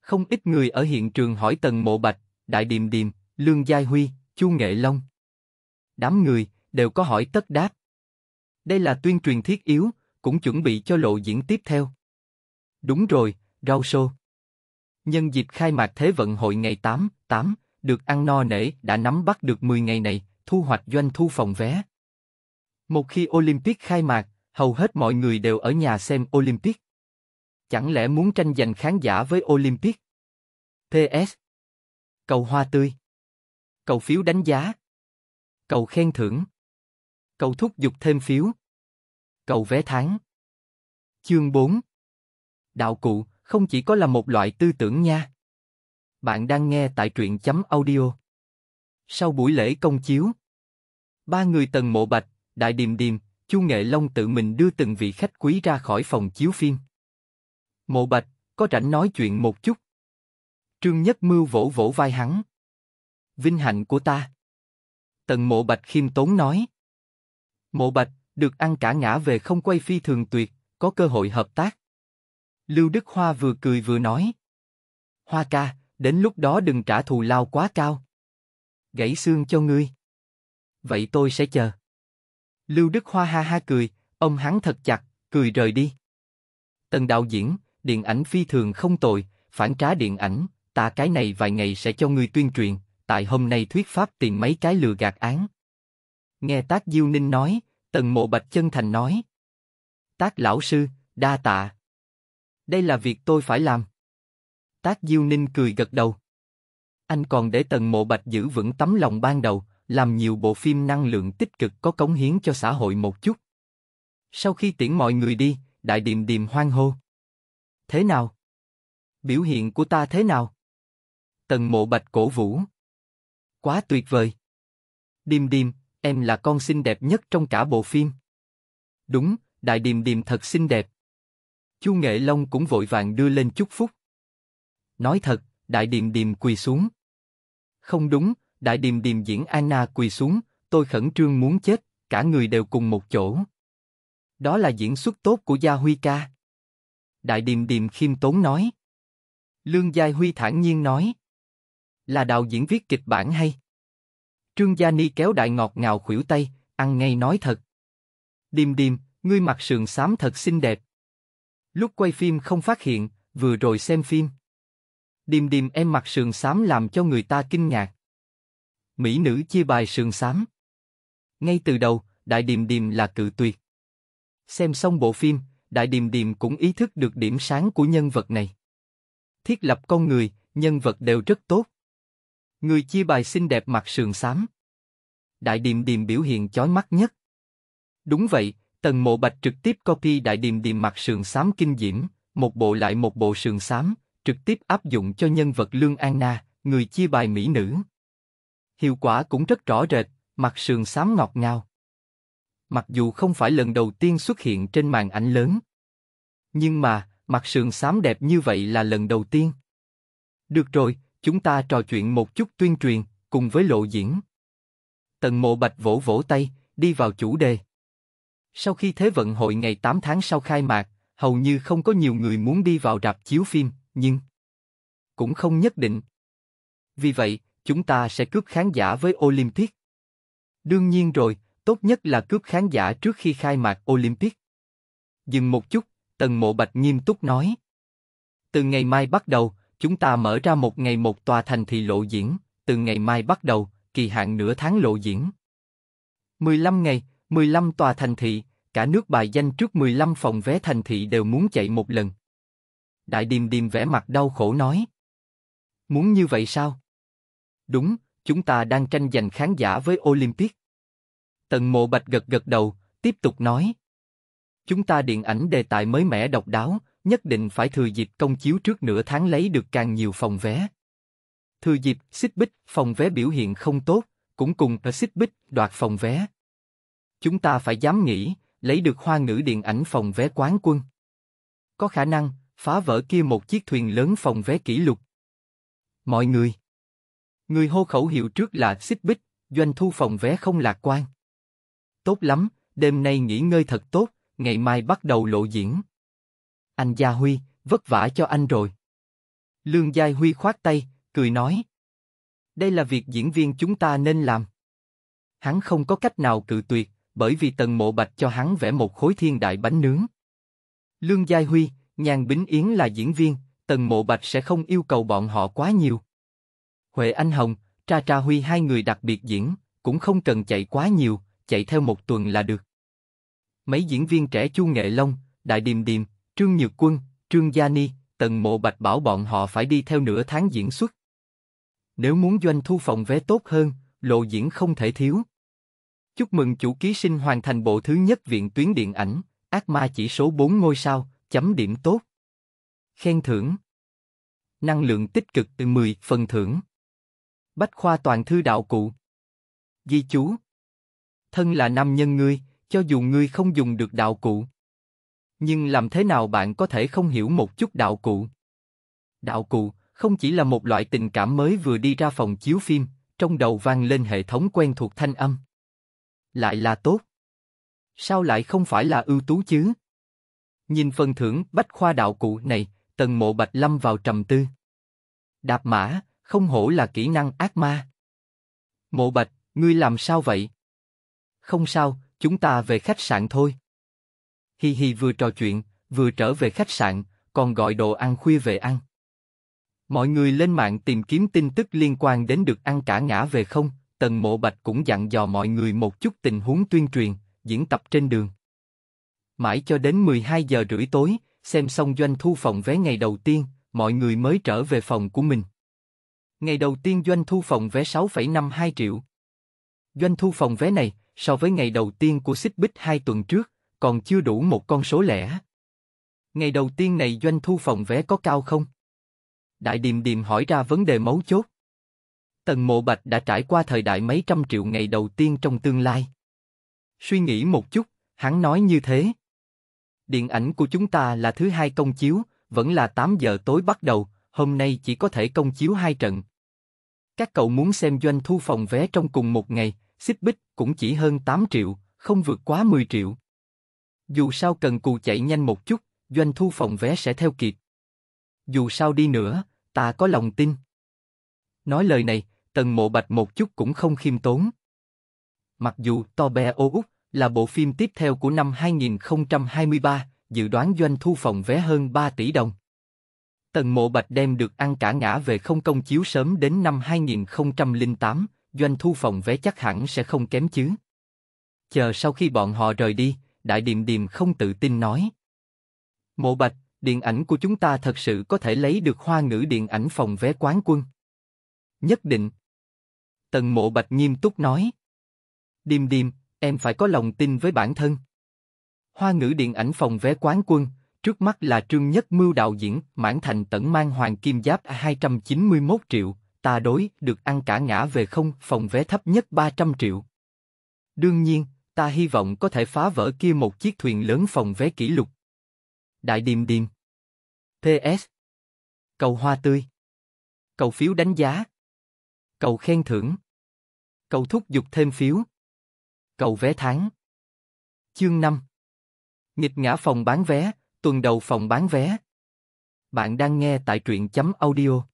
Không ít người ở hiện trường hỏi Tần Mộ Bạch, Đại Điềm Điềm, Lương Giai Huy, Chu Nghệ Long. Đám người đều có hỏi tất đáp. Đây là tuyên truyền thiết yếu, cũng chuẩn bị cho lộ diễn tiếp theo. Đúng rồi, rau xô Nhân dịp khai mạc Thế vận hội ngày 8, 8, được ăn no nể đã nắm bắt được 10 ngày này, thu hoạch doanh thu phòng vé. Một khi Olympic khai mạc, hầu hết mọi người đều ở nhà xem Olympic. Chẳng lẽ muốn tranh giành khán giả với Olympic? PS. Cầu hoa tươi. Cầu phiếu đánh giá. Cầu khen thưởng cầu thúc giục thêm phiếu. Cầu vé tháng. Chương 4 Đạo cụ, không chỉ có là một loại tư tưởng nha. Bạn đang nghe tại truyện chấm audio. Sau buổi lễ công chiếu, ba người Tần Mộ Bạch, Đại Điềm Điềm, Chu Nghệ Long tự mình đưa từng vị khách quý ra khỏi phòng chiếu phim. Mộ Bạch, có rảnh nói chuyện một chút. Trương Nhất Mưu vỗ vỗ vai hắn. Vinh hạnh của ta. Tần Mộ Bạch khiêm tốn nói. Mộ Bạch, được ăn cả ngã về không quay phi thường tuyệt, có cơ hội hợp tác. Lưu Đức Hoa vừa cười vừa nói. Hoa ca, đến lúc đó đừng trả thù lao quá cao. Gãy xương cho ngươi. Vậy tôi sẽ chờ. Lưu Đức Hoa ha ha cười, ông hắn thật chặt, cười rời đi. Tần đạo diễn, điện ảnh phi thường không tội, phản trá điện ảnh, ta cái này vài ngày sẽ cho ngươi tuyên truyền, tại hôm nay thuyết pháp tìm mấy cái lừa gạt án, Nghe tác diêu ninh nói, tần mộ bạch chân thành nói. Tác lão sư, đa tạ. Đây là việc tôi phải làm. Tác diêu ninh cười gật đầu. Anh còn để tần mộ bạch giữ vững tấm lòng ban đầu, làm nhiều bộ phim năng lượng tích cực có cống hiến cho xã hội một chút. Sau khi tiễn mọi người đi, đại điềm điềm hoan hô. Thế nào? Biểu hiện của ta thế nào? Tần mộ bạch cổ vũ. Quá tuyệt vời. Điềm điềm, em là con xinh đẹp nhất trong cả bộ phim. Đúng, Đại Điềm Điềm thật xinh đẹp. Chu Nghệ Long cũng vội vàng đưa lên chúc phúc. Nói thật, Đại Điềm Điềm quỳ xuống. Không đúng, Đại Điềm Điềm diễn Anna quỳ xuống, tôi khẩn trương muốn chết, cả người đều cùng một chỗ. Đó là diễn xuất tốt của Gia Huy ca. Đại Điềm Điềm khiêm tốn nói. Lương Gia Huy thản nhiên nói. Là đạo diễn viết kịch bản hay? Trương Gia Ni kéo đại ngọt ngào khuỷu tay, ăn ngay nói thật. Điềm điềm, ngươi mặt sườn xám thật xinh đẹp. Lúc quay phim không phát hiện, vừa rồi xem phim. Điềm điềm em mặt sườn xám làm cho người ta kinh ngạc. Mỹ nữ chia bài sườn xám. Ngay từ đầu, đại điềm điềm là cự tuyệt. Xem xong bộ phim, đại điềm điềm cũng ý thức được điểm sáng của nhân vật này. Thiết lập con người, nhân vật đều rất tốt. Người chia bài xinh đẹp mặt sườn xám. Đại Điềm Điềm biểu hiện chói mắt nhất. Đúng vậy, Tần Mộ Bạch trực tiếp copy Đại Điềm Điềm mặt sườn xám kinh diễm, một bộ lại một bộ sườn xám, trực tiếp áp dụng cho nhân vật Lương An Na, người chia bài mỹ nữ. Hiệu quả cũng rất rõ rệt, mặt sườn xám ngọt ngào. Mặc dù không phải lần đầu tiên xuất hiện trên màn ảnh lớn, nhưng mà, mặt sườn xám đẹp như vậy là lần đầu tiên. Được rồi, chúng ta trò chuyện một chút tuyên truyền, cùng với lộ diễn. Tần mộ bạch vỗ vỗ tay, đi vào chủ đề. Sau khi Thế vận hội ngày 8 tháng sau khai mạc, hầu như không có nhiều người muốn đi vào rạp chiếu phim, nhưng cũng không nhất định. Vì vậy, chúng ta sẽ cướp khán giả với Olympic. Đương nhiên rồi, tốt nhất là cướp khán giả trước khi khai mạc Olympic. Dừng một chút, Tần Mộ Bạch nghiêm túc nói. Từ ngày mai bắt đầu, chúng ta mở ra một ngày một tòa thành thị lộ diễn, từ ngày mai bắt đầu, kỳ hạn nửa tháng lộ diễn. 15 ngày, 15 tòa thành thị, cả nước bài danh trước 15 phòng vé thành thị đều muốn chạy một lần. Đại Điềm Điềm vẽ mặt đau khổ nói. Muốn như vậy sao? Đúng, chúng ta đang tranh giành khán giả với Olympic. Tần Mộ Bạch gật gật đầu, tiếp tục nói. Chúng ta điện ảnh đề tài mới mẻ độc đáo, nhất định phải thừa dịp công chiếu trước nửa tháng lấy được càng nhiều phòng vé. Thừa dịp, xích bích, phòng vé biểu hiện không tốt, cũng cùng ở xích bích, đoạt phòng vé. Chúng ta phải dám nghĩ, lấy được hoa ngữ điện ảnh phòng vé quán quân. Có khả năng, phá vỡ kia một chiếc thuyền lớn phòng vé kỷ lục. Mọi người. Người hô khẩu hiệu trước là xích bích, doanh thu phòng vé không lạc quan. Tốt lắm, đêm nay nghỉ ngơi thật tốt, ngày mai bắt đầu lộ diễn. Anh Gia Huy, vất vả cho anh rồi. Lương Gia Huy khoát tay, cười nói. Đây là việc diễn viên chúng ta nên làm. Hắn không có cách nào cự tuyệt, bởi vì Tần Mộ Bạch cho hắn vẽ một khối thiên đại bánh nướng. Lương Gia Huy, Nhàn Bính Yến là diễn viên, Tần Mộ Bạch sẽ không yêu cầu bọn họ quá nhiều. Huệ Anh Hồng, Tra Tra Huy hai người đặc biệt diễn, cũng không cần chạy quá nhiều, chạy theo một tuần là được. Mấy diễn viên trẻ Chu Nghệ Long, Đại Điềm Điềm, Trương Nhược Quân, Trương Gia Ni, Tần Mộ Bạch bảo bọn họ phải đi theo nửa tháng diễn xuất. Nếu muốn doanh thu phòng vé tốt hơn, lộ diễn không thể thiếu. Chúc mừng chủ ký sinh hoàn thành bộ thứ nhất viện tuyến điện ảnh, ác ma chỉ số 4 ngôi sao, chấm điểm tốt. Khen thưởng Năng lượng tích cực từ 10 phần thưởng Bách khoa toàn thư đạo cụ Di chú Thân là nam nhân ngươi, cho dù ngươi không dùng được đạo cụ nhưng làm thế nào bạn có thể không hiểu một chút đạo cụ? Đạo cụ không chỉ là một loại tình cảm mới vừa đi ra phòng chiếu phim, trong đầu vang lên hệ thống quen thuộc thanh âm. Lại là tốt. Sao lại không phải là ưu tú chứ? Nhìn phần thưởng bách khoa đạo cụ này, tần mộ bạch lâm vào trầm tư. Đạp mã, không hổ là kỹ năng ác ma. Mộ bạch, ngươi làm sao vậy? Không sao, chúng ta về khách sạn thôi. Hi Hi vừa trò chuyện, vừa trở về khách sạn, còn gọi đồ ăn khuya về ăn. Mọi người lên mạng tìm kiếm tin tức liên quan đến được ăn cả ngã về không, Tần Mộ Bạch cũng dặn dò mọi người một chút tình huống tuyên truyền, diễn tập trên đường. Mãi cho đến 12 giờ rưỡi tối, xem xong doanh thu phòng vé ngày đầu tiên, mọi người mới trở về phòng của mình. Ngày đầu tiên doanh thu phòng vé 6,52 triệu. Doanh thu phòng vé này, so với ngày đầu tiên của xích bích hai tuần trước, còn chưa đủ một con số lẻ. Ngày đầu tiên này doanh thu phòng vé có cao không? Đại Điềm Điềm hỏi ra vấn đề mấu chốt. Tần Mộ Bạch đã trải qua thời đại mấy trăm triệu ngày đầu tiên trong tương lai. Suy nghĩ một chút, hắn nói như thế. Điện ảnh của chúng ta là thứ hai công chiếu, vẫn là 8 giờ tối bắt đầu, hôm nay chỉ có thể công chiếu hai trận. Các cậu muốn xem doanh thu phòng vé trong cùng một ngày, xích bích cũng chỉ hơn 8 triệu, không vượt quá 10 triệu. Dù sao cần cù chạy nhanh một chút, doanh thu phòng vé sẽ theo kịp. Dù sao đi nữa, ta có lòng tin. Nói lời này, Tần Mộ Bạch một chút cũng không khiêm tốn. Mặc dù To Bè Ô Úc là bộ phim tiếp theo của năm 2023, dự đoán doanh thu phòng vé hơn 3 tỷ đồng. Tần Mộ Bạch đem được ăn cả ngã về không công chiếu sớm đến năm 2008, doanh thu phòng vé chắc hẳn sẽ không kém chứ. Chờ sau khi bọn họ rời đi, Đại Điềm Điềm không tự tin nói. Mộ Bạch, điện ảnh của chúng ta thật sự có thể lấy được hoa ngữ điện ảnh phòng vé quán quân. Nhất định. Tần Mộ Bạch nghiêm túc nói. Điềm Điềm, em phải có lòng tin với bản thân. Hoa ngữ điện ảnh phòng vé quán quân, trước mắt là Trương Nhất Mưu đạo diễn, mãn thành tẩn mang hoàng kim giáp 291 triệu, ta đối, được ăn cả ngã về không, phòng vé thấp nhất 300 triệu. Đương nhiên, ta hy vọng có thể phá vỡ kia một chiếc thuyền lớn phòng vé kỷ lục. Đại điềm điềm. PS. Cầu hoa tươi. Cầu phiếu đánh giá. Cầu khen thưởng. Cầu thúc giục thêm phiếu. Cầu vé tháng. Chương 5. Nghịch ngã phòng bán vé, tuần đầu phòng bán vé. Bạn đang nghe tại truyện chấm audio.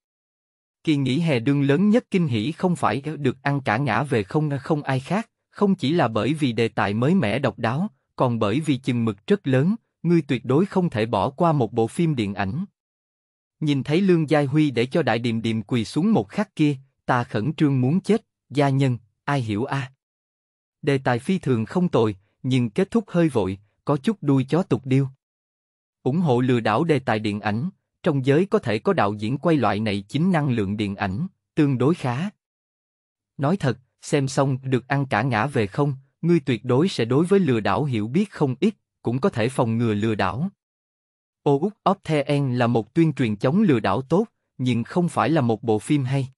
Kỳ nghỉ hè đương lớn nhất kinh hỷ không phải được ăn cả ngã về không không ai khác không chỉ là bởi vì đề tài mới mẻ độc đáo, còn bởi vì chừng mực rất lớn, ngươi tuyệt đối không thể bỏ qua một bộ phim điện ảnh. Nhìn thấy Lương Gia Huy để cho Đại Điềm Điềm quỳ xuống một khắc kia, ta khẩn trương muốn chết, gia nhân, ai hiểu a? À? Đề tài phi thường không tồi, nhưng kết thúc hơi vội, có chút đuôi chó tục điêu. ủng hộ lừa đảo đề tài điện ảnh, trong giới có thể có đạo diễn quay loại này chính năng lượng điện ảnh, tương đối khá. Nói thật, xem xong được ăn cả ngã về không, ngươi tuyệt đối sẽ đối với lừa đảo hiểu biết không ít, cũng có thể phòng ngừa lừa đảo. Ô Úc Opthean là một tuyên truyền chống lừa đảo tốt, nhưng không phải là một bộ phim hay.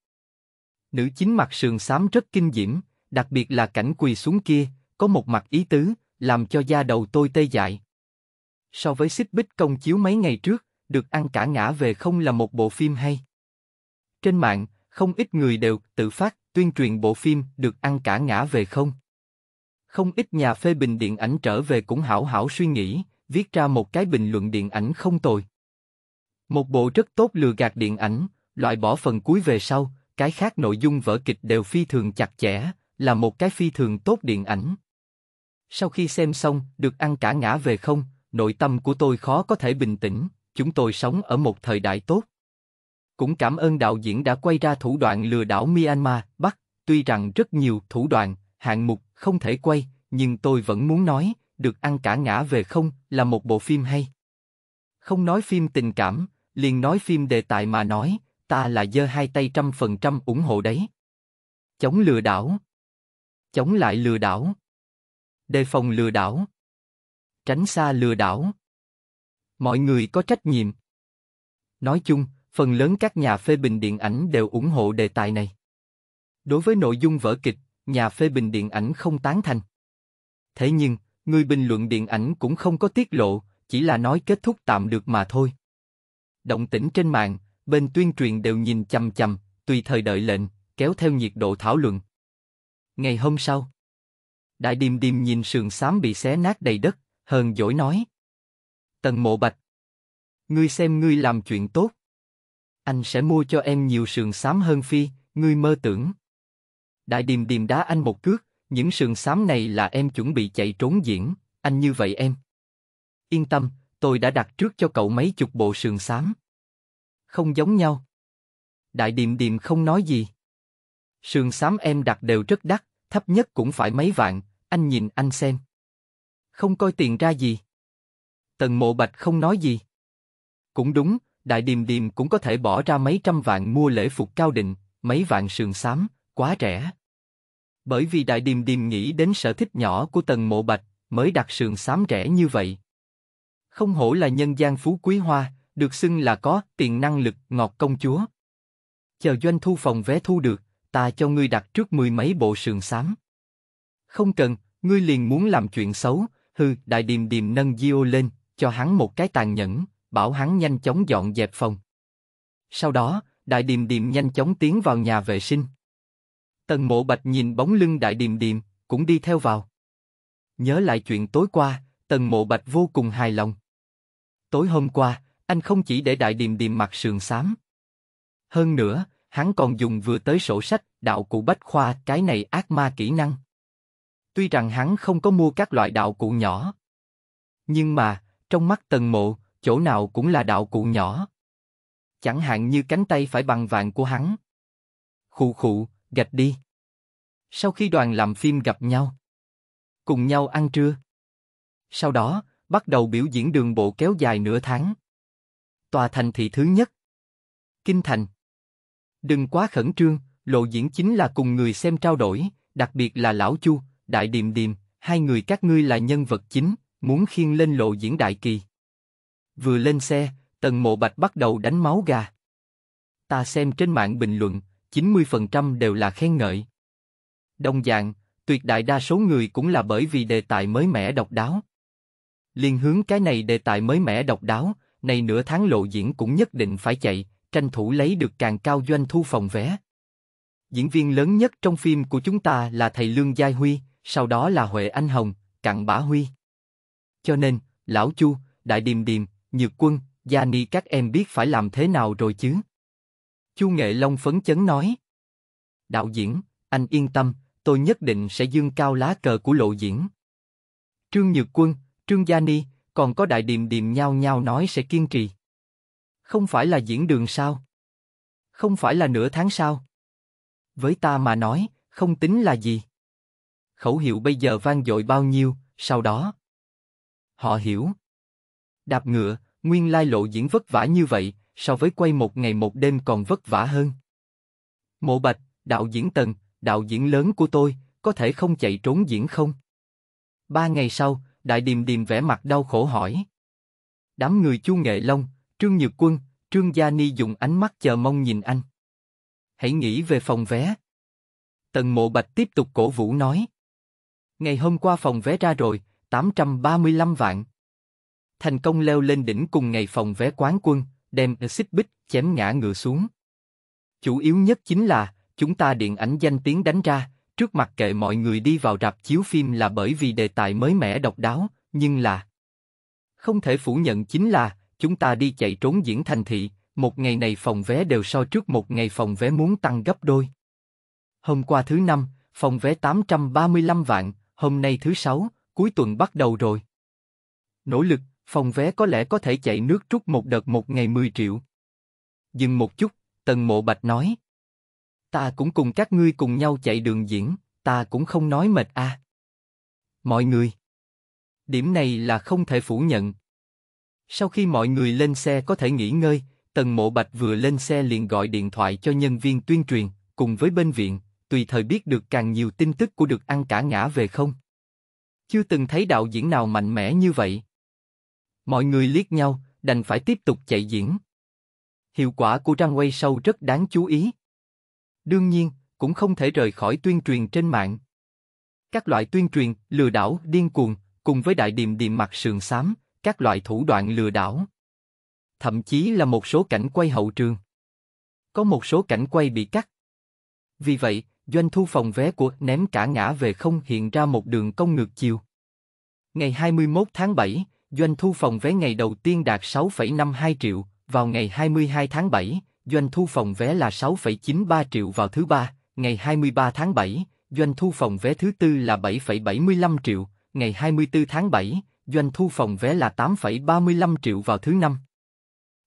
Nữ chính mặt sườn xám rất kinh diễm, đặc biệt là cảnh quỳ xuống kia, có một mặt ý tứ, làm cho da đầu tôi tê dại. So với xích bích công chiếu mấy ngày trước, được ăn cả ngã về không là một bộ phim hay. Trên mạng, không ít người đều tự phát tuyên truyền bộ phim được ăn cả ngã về không. Không ít nhà phê bình điện ảnh trở về cũng hảo hảo suy nghĩ, viết ra một cái bình luận điện ảnh không tồi. Một bộ rất tốt lừa gạt điện ảnh, loại bỏ phần cuối về sau, cái khác nội dung vở kịch đều phi thường chặt chẽ, là một cái phi thường tốt điện ảnh. Sau khi xem xong, được ăn cả ngã về không, nội tâm của tôi khó có thể bình tĩnh, chúng tôi sống ở một thời đại tốt. Cũng cảm ơn đạo diễn đã quay ra thủ đoạn lừa đảo Myanmar, Bắc, tuy rằng rất nhiều thủ đoạn, hạng mục không thể quay, nhưng tôi vẫn muốn nói, được ăn cả ngã về không là một bộ phim hay. Không nói phim tình cảm, liền nói phim đề tài mà nói, ta là dơ hai tay trăm phần trăm ủng hộ đấy. Chống lừa đảo. Chống lại lừa đảo. Đề phòng lừa đảo. Tránh xa lừa đảo. Mọi người có trách nhiệm. Nói chung, phần lớn các nhà phê bình điện ảnh đều ủng hộ đề tài này. Đối với nội dung vở kịch, nhà phê bình điện ảnh không tán thành. Thế nhưng, người bình luận điện ảnh cũng không có tiết lộ, chỉ là nói kết thúc tạm được mà thôi. Động tĩnh trên mạng, bên tuyên truyền đều nhìn chằm chằm, tùy thời đợi lệnh, kéo theo nhiệt độ thảo luận. Ngày hôm sau, Đại Điềm Điềm nhìn sườn xám bị xé nát đầy đất, hờn dỗi nói. Tần Mộ Bạch, ngươi xem ngươi làm chuyện tốt, anh sẽ mua cho em nhiều sườn xám hơn Phi, ngươi mơ tưởng. Đại điềm điềm đá anh một cước, những sườn xám này là em chuẩn bị chạy trốn diễn, anh như vậy em. Yên tâm, tôi đã đặt trước cho cậu mấy chục bộ sườn xám. Không giống nhau. Đại điềm điềm không nói gì. Sườn xám em đặt đều rất đắt, thấp nhất cũng phải mấy vạn, anh nhìn anh xem. Không coi tiền ra gì. Tần mộ bạch không nói gì. Cũng đúng, Đại Điềm Điềm cũng có thể bỏ ra mấy trăm vạn mua lễ phục cao định, mấy vạn sườn xám, quá rẻ. Bởi vì Đại Điềm Điềm nghĩ đến sở thích nhỏ của Tần Mộ Bạch, mới đặt sườn xám rẻ như vậy. Không hổ là nhân gian phú quý hoa, được xưng là có tiền năng lực ngọt công chúa. Chờ doanh thu phòng vé thu được, ta cho ngươi đặt trước mười mấy bộ sườn xám. Không cần, ngươi liền muốn làm chuyện xấu, hư. đại điềm điềm nâng diêu lên, cho hắn một cái tàn nhẫn, bảo hắn nhanh chóng dọn dẹp phòng. Sau đó, Đại Điềm Điềm nhanh chóng tiến vào nhà vệ sinh. Tần Mộ Bạch nhìn bóng lưng Đại Điềm Điềm, cũng đi theo vào. Nhớ lại chuyện tối qua, Tần Mộ Bạch vô cùng hài lòng. Tối hôm qua, anh không chỉ để Đại Điềm Điềm mặc sườn xám. Hơn nữa, hắn còn dùng vừa tới sổ sách, đạo cụ bách khoa, cái này ác ma kỹ năng. Tuy rằng hắn không có mua các loại đạo cụ nhỏ, nhưng mà, trong mắt Tần Mộ, chỗ nào cũng là đạo cụ nhỏ. Chẳng hạn như cánh tay phải bằng vàng của hắn. Khụ khụ, gạch đi. Sau khi đoàn làm phim gặp nhau, cùng nhau ăn trưa. Sau đó, bắt đầu biểu diễn đường bộ kéo dài nửa tháng. Tòa thành thị thứ nhất. Kinh thành. Đừng quá khẩn trương, lộ diễn chính là cùng người xem trao đổi, đặc biệt là Lão Chu, Đại Điềm Điềm, hai người các ngươi là nhân vật chính, muốn khiêng lên lộ diễn đại kỳ. Vừa lên xe, Tần Mộ Bạch bắt đầu đánh máu gà. Ta xem trên mạng bình luận, 90% đều là khen ngợi. Đồng dạng, tuyệt đại đa số người cũng là bởi vì đề tài mới mẻ độc đáo. Liên hướng cái này đề tài mới mẻ độc đáo, này nửa tháng lộ diễn cũng nhất định phải chạy, tranh thủ lấy được càng cao doanh thu phòng vé. Diễn viên lớn nhất trong phim của chúng ta là thầy Lương Giai Huy, sau đó là Huệ Anh Hồng, Cặn Bả Huy. Cho nên, Lão Chu, Đại Điềm Điềm, Nhược quân, Gia Ni các em biết phải làm thế nào rồi chứ? Chu Nghệ Long phấn chấn nói. Đạo diễn, anh yên tâm, tôi nhất định sẽ dương cao lá cờ của lộ diễn. Trương Nhược Quân, Trương Gia Ni, còn có Đại Điềm Điềm nhau nhau nói sẽ kiên trì. Không phải là diễn đường sao? Không phải là nửa tháng sao? Với ta mà nói, không tính là gì. Khẩu hiệu bây giờ vang dội bao nhiêu, sau đó. Họ hiểu. Đạp ngựa, nguyên lai lộ diễn vất vả như vậy, so với quay một ngày một đêm còn vất vả hơn. Mộ Bạch, đạo diễn Tần, đạo diễn lớn của tôi, có thể không chạy trốn diễn không? Ba ngày sau, Đại Điềm Điềm vẻ mặt đau khổ hỏi. Đám người Chu Nghệ Long, Trương Nhược Quân, Trương Gia Ni dùng ánh mắt chờ mong nhìn anh. Hãy nghĩ về phòng vé. Tần Mộ Bạch tiếp tục cổ vũ nói. Ngày hôm qua phòng vé ra rồi, 835 vạn thành công leo lên đỉnh cùng ngày phòng vé quán quân, đem xích bích chém ngã ngựa xuống. Chủ yếu nhất chính là, chúng ta điện ảnh danh tiếng đánh ra, trước mặt kệ mọi người đi vào rạp chiếu phim là bởi vì đề tài mới mẻ độc đáo, nhưng là... Không thể phủ nhận chính là, chúng ta đi chạy trốn diễn thành thị, một ngày này phòng vé đều so trước một ngày phòng vé muốn tăng gấp đôi. Hôm qua thứ năm, phòng vé 835 vạn, hôm nay thứ sáu, cuối tuần bắt đầu rồi. Nỗ lực, phòng vé có lẽ có thể chạy nước rút một đợt một ngày 10 triệu. Dừng một chút, Tần Mộ Bạch nói. Ta cũng cùng các ngươi cùng nhau chạy đường diễn, ta cũng không nói mệt a. À. Mọi người. Điểm này là không thể phủ nhận. Sau khi mọi người lên xe có thể nghỉ ngơi, Tần Mộ Bạch vừa lên xe liền gọi điện thoại cho nhân viên tuyên truyền, cùng với bên viện, tùy thời biết được càng nhiều tin tức của được ăn cả ngã về không. Chưa từng thấy đạo diễn nào mạnh mẽ như vậy. Mọi người liếc nhau, đành phải tiếp tục chạy diễn. Hiệu quả của trang quay sâu rất đáng chú ý. Đương nhiên, cũng không thể rời khỏi tuyên truyền trên mạng. Các loại tuyên truyền, lừa đảo, điên cuồng, cùng với đại điềm điềm mặt sườn xám, các loại thủ đoạn lừa đảo. Thậm chí là một số cảnh quay hậu trường. Có một số cảnh quay bị cắt. Vì vậy, doanh thu phòng vé của ném cả ngã về không hiện ra một đường công ngược chiều. Ngày 21 tháng 7, doanh thu phòng vé ngày đầu tiên đạt 6,52 triệu, vào ngày 22 tháng 7, doanh thu phòng vé là 6,93 triệu vào thứ ba, ngày 23 tháng 7, doanh thu phòng vé thứ tư là 7,75 triệu, ngày 24 tháng 7, doanh thu phòng vé là 8,35 triệu vào thứ năm.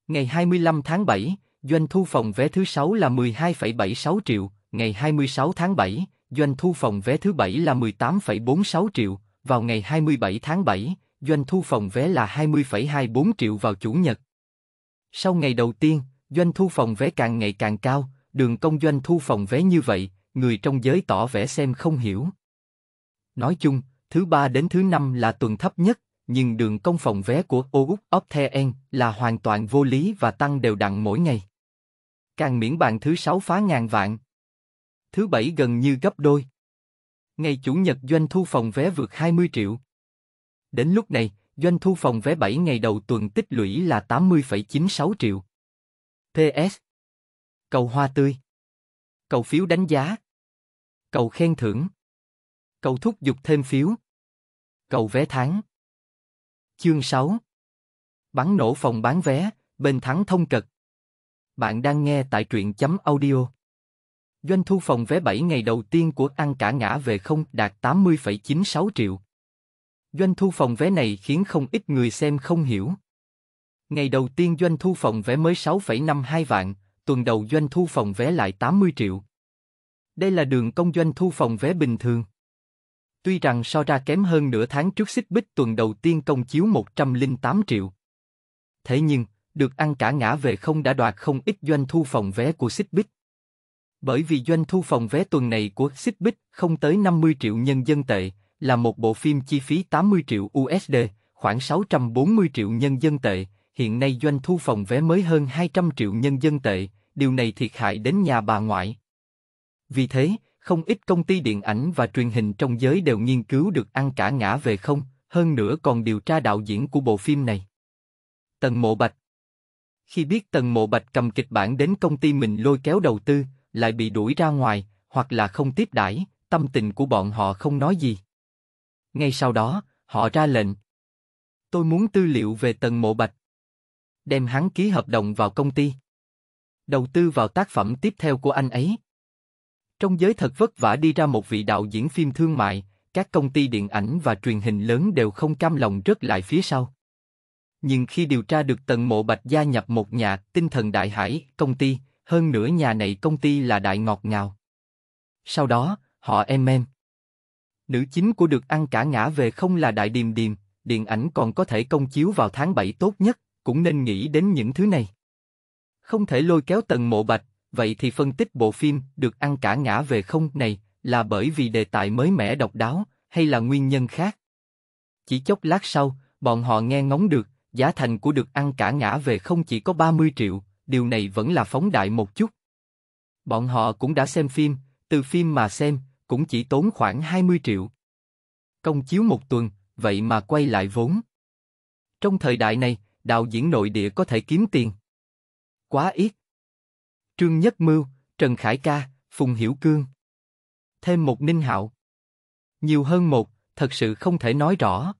Ngày 25 tháng 7, doanh thu phòng vé thứ sáu là 12,76 triệu, ngày 26 tháng 7, doanh thu phòng vé thứ bảy là 18,46 triệu, vào ngày 27 tháng 7, doanh thu phòng vé là 20,24 triệu vào Chủ nhật. Sau ngày đầu tiên, doanh thu phòng vé càng ngày càng cao, đường công doanh thu phòng vé như vậy, người trong giới tỏ vẻ xem không hiểu. Nói chung, thứ ba đến thứ năm là tuần thấp nhất, nhưng đường công phòng vé của Ouk Optien là hoàn toàn vô lý và tăng đều đặn mỗi ngày. Càng miễn bàn thứ sáu phá ngàn vạn. Thứ bảy gần như gấp đôi. Ngày Chủ nhật doanh thu phòng vé vượt 20 triệu. Đến lúc này, doanh thu phòng vé 7 ngày đầu tuần tích lũy là 80,96 triệu. PS Cầu hoa tươi Cầu phiếu đánh giá Cầu khen thưởng Cầu thúc giục thêm phiếu Cầu vé tháng Chương 6 Bắn nổ phòng bán vé, bên thắng thông cật Bạn đang nghe tại truyện chấm audio Doanh thu phòng vé 7 ngày đầu tiên của Ăn Cả Ngã về không đạt 80,96 triệu Doanh thu phòng vé này khiến không ít người xem không hiểu. Ngày đầu tiên doanh thu phòng vé mới 6,52 vạn, tuần đầu doanh thu phòng vé lại 80 triệu. Đây là đường công doanh thu phòng vé bình thường. Tuy rằng so ra kém hơn nửa tháng trước xích bích tuần đầu tiên công chiếu 108 triệu. Thế nhưng, được ăn cả ngã về không đã đoạt không ít doanh thu phòng vé của xích bích. Bởi vì doanh thu phòng vé tuần này của xích bích không tới 50 triệu nhân dân tệ, là một bộ phim chi phí 80 triệu USD, khoảng 640 triệu nhân dân tệ, hiện nay doanh thu phòng vé mới hơn 200 triệu nhân dân tệ, điều này thiệt hại đến nhà bà ngoại. Vì thế, không ít công ty điện ảnh và truyền hình trong giới đều nghiên cứu được ăn cả ngã về không, hơn nữa còn điều tra đạo diễn của bộ phim này. Tần Mộ Bạch Khi biết Tần Mộ Bạch cầm kịch bản đến công ty mình lôi kéo đầu tư, lại bị đuổi ra ngoài, hoặc là không tiếp đãi, tâm tình của bọn họ không nói gì. Ngay sau đó, họ ra lệnh. Tôi muốn tư liệu về Tần Mộ Bạch. Đem hắn ký hợp đồng vào công ty. Đầu tư vào tác phẩm tiếp theo của anh ấy. Trong giới thật vất vả đi ra một vị đạo diễn phim thương mại, các công ty điện ảnh và truyền hình lớn đều không cam lòng rớt lại phía sau. Nhưng khi điều tra được Tần Mộ Bạch gia nhập một nhà tinh thần đại hải, công ty, hơn nữa nhà này công ty là đại ngọt ngào. Sau đó, họ em em. Nữ chính của được ăn cả ngã về không là Đại Điềm Điềm, điện ảnh còn có thể công chiếu vào tháng 7 tốt nhất, cũng nên nghĩ đến những thứ này. Không thể lôi kéo tầng mộ bạch, vậy thì phân tích bộ phim được ăn cả ngã về không này là bởi vì đề tài mới mẻ độc đáo hay là nguyên nhân khác. Chỉ chốc lát sau, bọn họ nghe ngóng được, giá thành của được ăn cả ngã về không chỉ có 30 triệu, điều này vẫn là phóng đại một chút. Bọn họ cũng đã xem phim, từ phim mà xem, cũng chỉ tốn khoảng 20 triệu. Công chiếu một tuần, vậy mà quay lại vốn. Trong thời đại này, đạo diễn nội địa có thể kiếm tiền. Quá ít. Trương Nhất Mưu, Trần Khải Ca, Phùng Hiểu Cương. Thêm một Ninh Hạo. Nhiều hơn một, thật sự không thể nói rõ.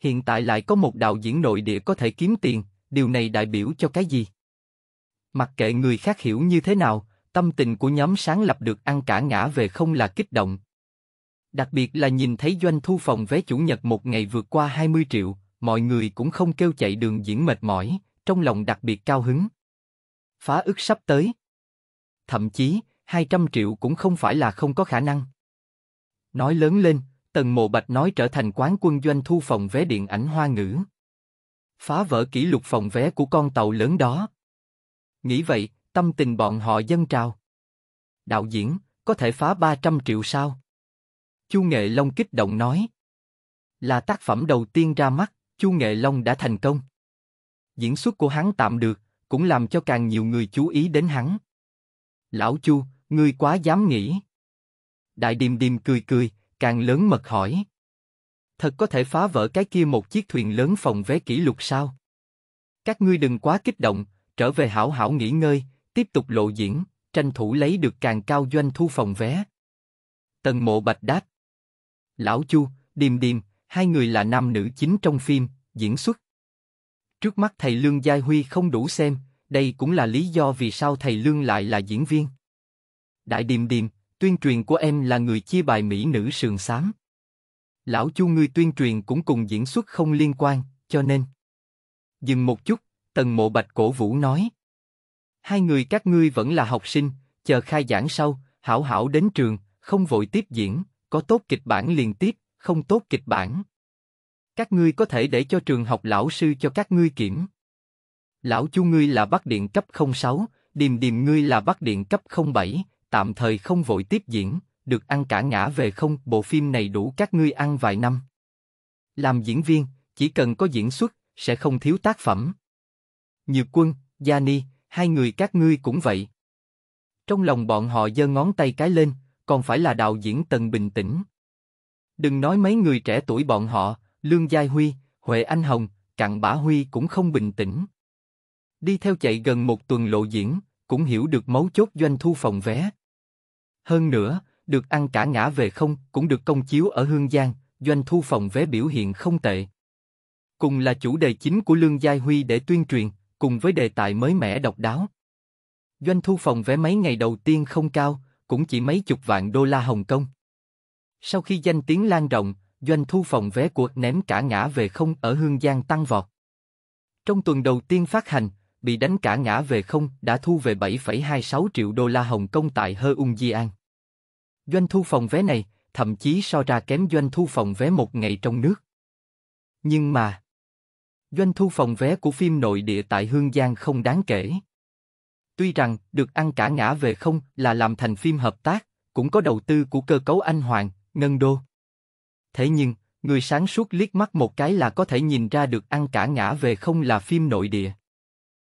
Hiện tại lại có một đạo diễn nội địa có thể kiếm tiền, điều này đại biểu cho cái gì? Mặc kệ người khác hiểu như thế nào, tâm tình của nhóm sáng lập được ăn cả ngã về không là kích động. Đặc biệt là nhìn thấy doanh thu phòng vé chủ nhật một ngày vượt qua 20 triệu, mọi người cũng không kêu chạy đường diễn mệt mỏi, trong lòng đặc biệt cao hứng. Phá ức sắp tới. Thậm chí, 200 triệu cũng không phải là không có khả năng. Nói lớn lên, Tần Mộ Bạch nói trở thành quán quân doanh thu phòng vé điện ảnh hoa ngữ. Phá vỡ kỷ lục phòng vé của con tàu lớn đó. Nghĩ vậy, tâm tình bọn họ dâng trào. Đạo diễn, có thể phá 300 triệu sao? Chu Nghệ Long kích động nói. Là tác phẩm đầu tiên ra mắt, Chu Nghệ Long đã thành công. Diễn xuất của hắn tạm được, cũng làm cho càng nhiều người chú ý đến hắn. Lão Chu, ngươi quá dám nghĩ. Đại Điềm Điềm cười cười, càng lớn mật hỏi. Thật có thể phá vỡ cái kia một chiếc thuyền lớn phòng vé kỷ lục sao? Các ngươi đừng quá kích động, trở về hảo hảo nghỉ ngơi, tiếp tục lộ diễn, tranh thủ lấy được càng cao doanh thu phòng vé. Tần Mộ Bạch đáp. Lão Chu, Điềm Điềm, hai người là nam nữ chính trong phim, diễn xuất. Trước mắt thầy Lương Gia Huy không đủ xem, đây cũng là lý do vì sao thầy Lương lại là diễn viên. Đại Điềm Điềm, tuyên truyền của em là người chia bài mỹ nữ sườn xám. Lão Chu ngươi tuyên truyền cũng cùng diễn xuất không liên quan, cho nên. Dừng một chút, Tần Mộ Bạch cổ vũ nói hai người các ngươi vẫn là học sinh, chờ khai giảng sau, hảo hảo đến trường, không vội tiếp diễn, có tốt kịch bản liền tiếp, không tốt kịch bản. Các ngươi có thể để cho trường học lão sư cho các ngươi kiểm. Lão chú ngươi là bắt điện cấp 06, điềm điềm ngươi là bắt điện cấp 07, tạm thời không vội tiếp diễn, được ăn cả ngã về không, bộ phim này đủ các ngươi ăn vài năm. Làm diễn viên, chỉ cần có diễn xuất, sẽ không thiếu tác phẩm. Nhược quân, Gia Ni, hai người các ngươi cũng vậy. Trong lòng bọn họ giơ ngón tay cái lên, còn phải là đạo diễn Tần Bình Tĩnh. Đừng nói mấy người trẻ tuổi bọn họ, Lương Giai Huy, Huệ Anh Hồng, Cặn Bả Huy cũng không bình tĩnh. Đi theo chạy gần một tuần lộ diễn, cũng hiểu được mấu chốt doanh thu phòng vé. Hơn nữa, được ăn cả ngã về không cũng được công chiếu ở Hương Giang, doanh thu phòng vé biểu hiện không tệ. Cùng là chủ đề chính của Lương Giai Huy để tuyên truyền, cùng với đề tài mới mẻ độc đáo. Doanh thu phòng vé mấy ngày đầu tiên không cao, cũng chỉ mấy chục vạn đô la Hồng Kông. Sau khi danh tiếng lan rộng, doanh thu phòng vé của ném cả ngã về không ở Hương Giang tăng vọt. Trong tuần đầu tiên phát hành, bị đánh cả ngã về không đã thu về 7,26 triệu đô la Hồng Kông tại Hơ Ung Di An. Doanh thu phòng vé này thậm chí so ra kém doanh thu phòng vé một ngày trong nước. Nhưng mà, Doanh thu phòng vé của phim nội địa tại Hương Giang không đáng kể. Tuy rằng được ăn cả ngã về không là làm thành phim hợp tác, cũng có đầu tư của cơ cấu anh Hoàng, Ngân Đô. Thế nhưng, người sáng suốt liếc mắt một cái là có thể nhìn ra được ăn cả ngã về không là phim nội địa.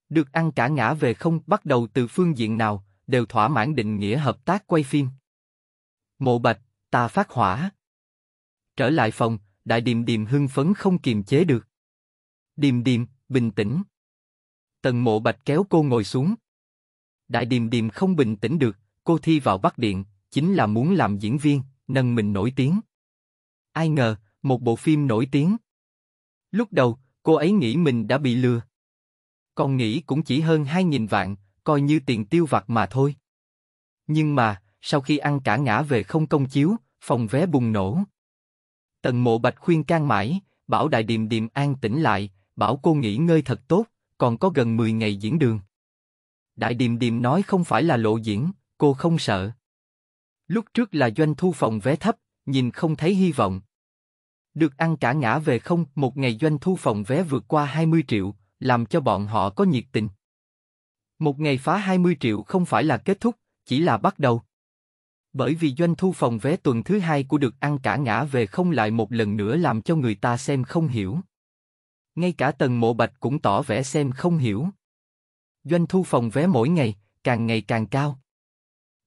Được ăn cả ngã về không bắt đầu từ phương diện nào, đều thỏa mãn định nghĩa hợp tác quay phim. Mộ Bạch, ta phát hỏa. Trở lại phòng, Đại Điềm Điềm hưng phấn không kiềm chế được. Điềm điềm, bình tĩnh. Tần mộ bạch kéo cô ngồi xuống. Đại điềm điềm không bình tĩnh được, cô thi vào Bắc Điện, chính là muốn làm diễn viên, nâng mình nổi tiếng. Ai ngờ, một bộ phim nổi tiếng. Lúc đầu, cô ấy nghĩ mình đã bị lừa. Còn nghĩ cũng chỉ hơn 2.000 vạn, coi như tiền tiêu vặt mà thôi. Nhưng mà, sau khi ăn cả ngã về không công chiếu, phòng vé bùng nổ. Tần mộ bạch khuyên can mãi, bảo đại điềm điềm an tĩnh lại, bảo cô nghỉ ngơi thật tốt, còn có gần 10 ngày diễn đường. Đại Điềm Điềm nói không phải là lộ diễn, cô không sợ. Lúc trước là doanh thu phòng vé thấp, nhìn không thấy hy vọng. Được ăn cả ngã về không, một ngày doanh thu phòng vé vượt qua 20 triệu, làm cho bọn họ có nhiệt tình. Một ngày phá 20 triệu không phải là kết thúc, chỉ là bắt đầu. Bởi vì doanh thu phòng vé tuần thứ hai của được ăn cả ngã về không lại một lần nữa làm cho người ta xem không hiểu. Ngay cả tầng mộ bạch cũng tỏ vẻ xem không hiểu. Doanh thu phòng vé mỗi ngày, càng ngày càng cao.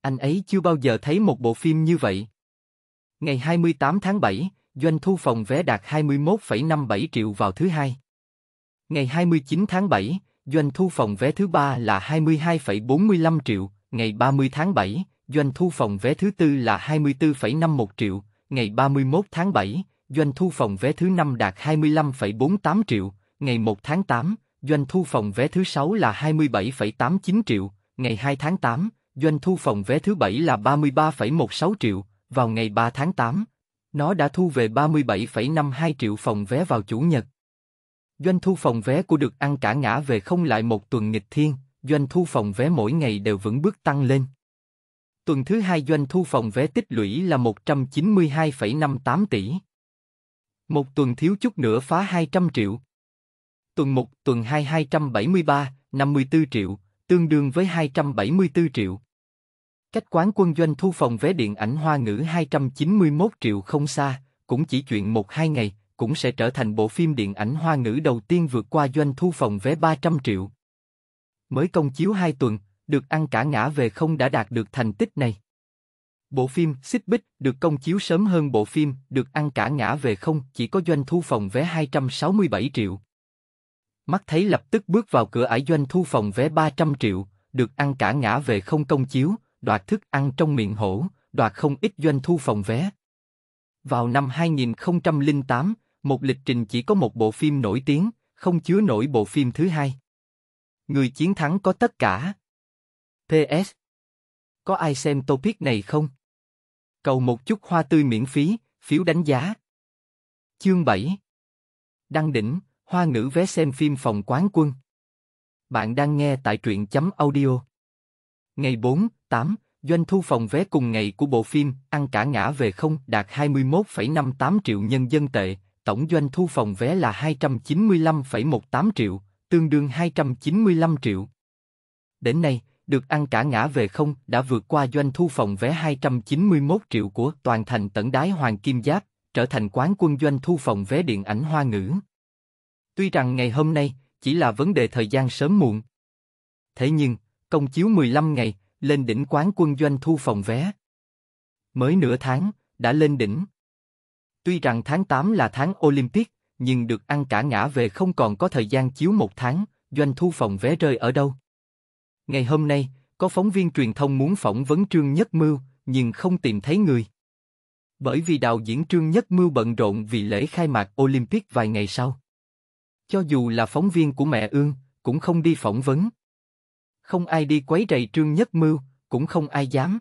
Anh ấy chưa bao giờ thấy một bộ phim như vậy. Ngày 28 tháng 7, doanh thu phòng vé đạt 21,57 triệu vào thứ hai. Ngày 29 tháng 7, doanh thu phòng vé thứ ba là 22,45 triệu, ngày 30 tháng 7, doanh thu phòng vé thứ tư là 24,51 triệu, ngày 31 tháng 7, doanh thu phòng vé thứ năm đạt 25,48 triệu, ngày 1 tháng 8, doanh thu phòng vé thứ sáu là 27,89 triệu, ngày 2 tháng 8, doanh thu phòng vé thứ bảy là 33,16 triệu, vào ngày 3 tháng 8, nó đã thu về 37,52 triệu phòng vé vào chủ nhật. Doanh thu phòng vé của được ăn cả ngã về không lại một tuần nghịch thiên, doanh thu phòng vé mỗi ngày đều vững bước tăng lên. Tuần thứ hai doanh thu phòng vé tích lũy là 192,58 tỷ. Một tuần thiếu chút nữa phá 200 triệu. Tuần 1, tuần 2 273, 54 triệu, tương đương với 274 triệu. Cách quán quân doanh thu phòng vé điện ảnh hoa ngữ 291 triệu không xa, cũng chỉ chuyện 1-2 ngày, cũng sẽ trở thành bộ phim điện ảnh hoa ngữ đầu tiên vượt qua doanh thu phòng vé 300 triệu. Mới công chiếu 2 tuần, được ăn cả ngã về không đã đạt được thành tích này. Bộ phim Xích Bích được công chiếu sớm hơn bộ phim được ăn cả ngã về không, chỉ có doanh thu phòng vé 267 triệu. Mắt thấy lập tức bước vào cửa ải doanh thu phòng vé 300 triệu, được ăn cả ngã về không công chiếu, đoạt thức ăn trong miệng hổ, đoạt không ít doanh thu phòng vé. Vào năm 2008, một lịch trình chỉ có một bộ phim nổi tiếng, không chứa nổi bộ phim thứ hai. Người chiến thắng có tất cả. PS có ai xem topic này không? Cầu một chút hoa tươi miễn phí, phiếu đánh giá. Chương 7 Đăng đỉnh, hoa ngữ vé xem phim phòng quán quân. Bạn đang nghe tại truyện chấm audio. Ngày 4, 8, doanh thu phòng vé cùng ngày của bộ phim Ăn cả ngã về không đạt 21,58 triệu nhân dân tệ, tổng doanh thu phòng vé là 295,18 triệu, tương đương 295 triệu. Đến nay, được ăn cả ngã về không đã vượt qua doanh thu phòng vé 291 triệu của toàn thành tẩn đái Hoàng Kim Giáp, trở thành quán quân doanh thu phòng vé điện ảnh hoa ngữ. Tuy rằng ngày hôm nay chỉ là vấn đề thời gian sớm muộn. Thế nhưng, công chiếu 15 ngày, lên đỉnh quán quân doanh thu phòng vé. Mới nửa tháng, đã lên đỉnh. Tuy rằng tháng 8 là tháng Olympic, nhưng được ăn cả ngã về không còn có thời gian chiếu một tháng, doanh thu phòng vé rơi ở đâu. Ngày hôm nay, có phóng viên truyền thông muốn phỏng vấn Trương Nhất Mưu, nhưng không tìm thấy người. Bởi vì đạo diễn Trương Nhất Mưu bận rộn vì lễ khai mạc Olympic vài ngày sau. Cho dù là phóng viên của mẹ ương, cũng không đi phỏng vấn. Không ai đi quấy rầy Trương Nhất Mưu, cũng không ai dám.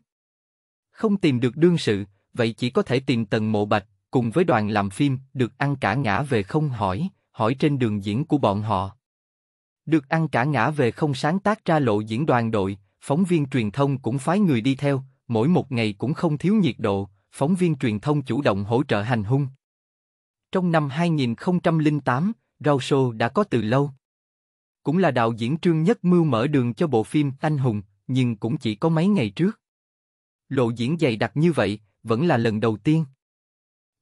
Không tìm được đương sự, vậy chỉ có thể tìm Tần Mộ Bạch, cùng với đoàn làm phim, được ăn cả ngã về không hỏi, hỏi trên đường diễn của bọn họ. Được ăn cả ngã về không sáng tác ra lộ diễn đoàn đội, phóng viên truyền thông cũng phái người đi theo, mỗi một ngày cũng không thiếu nhiệt độ, phóng viên truyền thông chủ động hỗ trợ hành hung. Trong năm 2008, Rao Show đã có từ lâu. Cũng là đạo diễn Trương Nhất Mưu mở đường cho bộ phim Anh Hùng, nhưng cũng chỉ có mấy ngày trước. Lộ diễn dày đặc như vậy, vẫn là lần đầu tiên.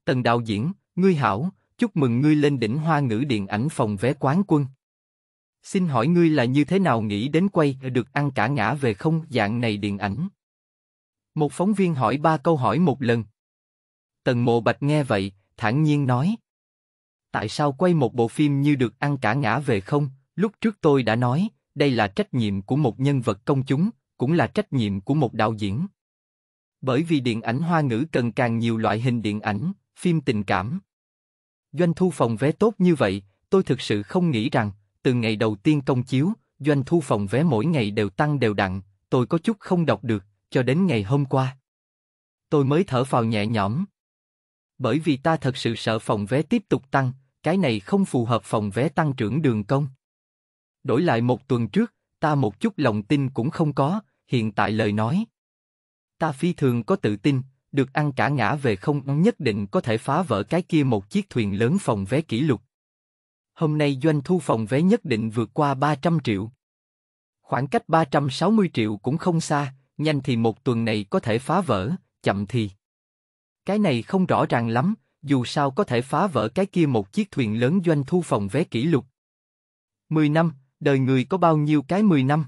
Tần đạo diễn, ngươi hảo, chúc mừng ngươi lên đỉnh hoa ngữ điện ảnh phòng vé quán quân. Xin hỏi ngươi là như thế nào nghĩ đến quay được ăn cả ngã về không dạng này điện ảnh? Một phóng viên hỏi ba câu hỏi một lần. Tần Mộ Bạch nghe vậy, thản nhiên nói. Tại sao quay một bộ phim như được ăn cả ngã về không? Lúc trước tôi đã nói, đây là trách nhiệm của một nhân vật công chúng, cũng là trách nhiệm của một đạo diễn. Bởi vì điện ảnh hoa ngữ cần càng nhiều loại hình điện ảnh, phim tình cảm. Doanh thu phòng vé tốt như vậy, tôi thực sự không nghĩ rằng từ ngày đầu tiên công chiếu, doanh thu phòng vé mỗi ngày đều tăng đều đặn, tôi có chút không đọc được, cho đến ngày hôm qua. Tôi mới thở phào nhẹ nhõm. Bởi vì ta thật sự sợ phòng vé tiếp tục tăng, cái này không phù hợp phòng vé tăng trưởng đường công. Đổi lại một tuần trước, ta một chút lòng tin cũng không có, hiện tại lời nói. Ta phi thường có tự tin, được ăn cả ngã về không nhất định có thể phá vỡ cái kia một chiếc thuyền lớn phòng vé kỷ lục. Hôm nay doanh thu phòng vé nhất định vượt qua 300 triệu. Khoảng cách 360 triệu cũng không xa, nhanh thì một tuần này có thể phá vỡ, chậm thì. Cái này không rõ ràng lắm, dù sao có thể phá vỡ cái kia một chiếc thuyền lớn doanh thu phòng vé kỷ lục. 10 năm, đời người có bao nhiêu cái 10 năm?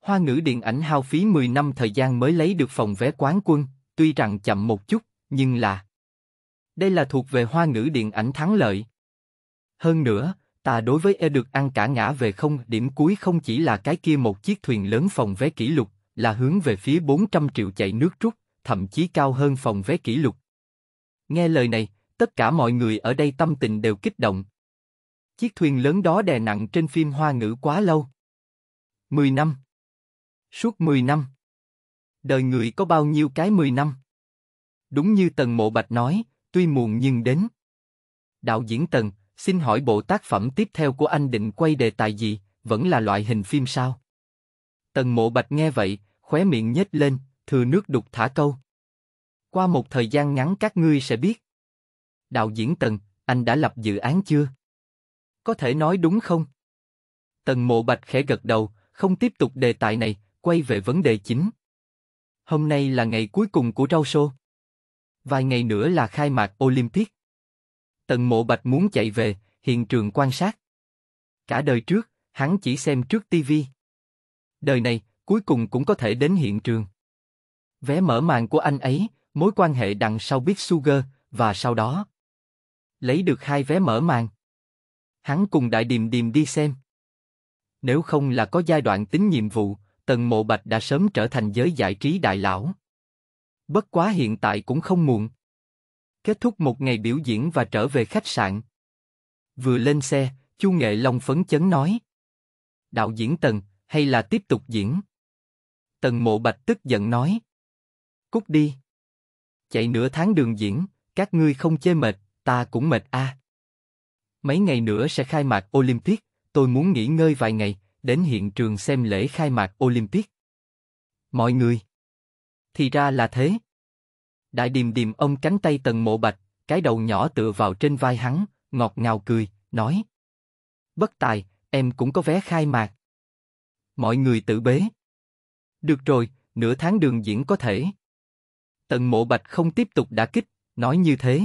Hoa ngữ điện ảnh hao phí 10 năm thời gian mới lấy được phòng vé quán quân, tuy rằng chậm một chút, nhưng là... Đây là thuộc về hoa ngữ điện ảnh thắng lợi. Hơn nữa, ta đối với e được ăn cả ngã về không, điểm cuối không chỉ là cái kia một chiếc thuyền lớn phòng vé kỷ lục, là hướng về phía 400 triệu chạy nước rút, thậm chí cao hơn phòng vé kỷ lục. Nghe lời này, tất cả mọi người ở đây tâm tình đều kích động. Chiếc thuyền lớn đó đè nặng trên phim hoa ngữ quá lâu. 10 năm. Suốt 10 năm. Đời người có bao nhiêu cái 10 năm? Đúng như Tần Mộ Bạch nói, tuy muộn nhưng đến. Đạo diễn Tần, Xin hỏi bộ tác phẩm tiếp theo của anh định quay đề tài gì, vẫn là loại hình phim sao? Tần mộ bạch nghe vậy, khóe miệng nhếch lên, thừa nước đục thả câu. Qua một thời gian ngắn các ngươi sẽ biết. Đạo diễn Tần, anh đã lập dự án chưa? Có thể nói đúng không? Tần mộ bạch khẽ gật đầu, không tiếp tục đề tài này, quay về vấn đề chính. Hôm nay là ngày cuối cùng của rau show. Vài ngày nữa là khai mạc Olympic. Tần Mộ Bạch muốn chạy về, hiện trường quan sát. Cả đời trước, hắn chỉ xem trước tivi. Đời này, cuối cùng cũng có thể đến hiện trường. Vé mở màn của anh ấy, mối quan hệ đằng sau Big Sugar, và sau đó. Lấy được hai vé mở màn. Hắn cùng Đại Điềm Điềm đi xem. Nếu không là có giai đoạn tính nhiệm vụ, Tần Mộ Bạch đã sớm trở thành giới giải trí đại lão. Bất quá hiện tại cũng không muộn kết thúc một ngày biểu diễn và trở về khách sạn. Vừa lên xe, Chu Nghệ Long phấn chấn nói: đạo diễn Tần, hay là tiếp tục diễn? Tần Mộ Bạch tức giận nói: cút đi, chạy nửa tháng đường diễn, các ngươi không chê mệt, ta cũng mệt a. À. Mấy ngày nữa sẽ khai mạc Olympic, tôi muốn nghỉ ngơi vài ngày, đến hiện trường xem lễ khai mạc Olympic. Mọi người, thì ra là thế. Đại điềm điềm ông cánh tay tần mộ bạch, cái đầu nhỏ tựa vào trên vai hắn, ngọt ngào cười, nói. Bất tài, em cũng có vé khai mạc. Mọi người tự bế. Được rồi, nửa tháng đường diễn có thể. Tần mộ bạch không tiếp tục đả kích, nói như thế.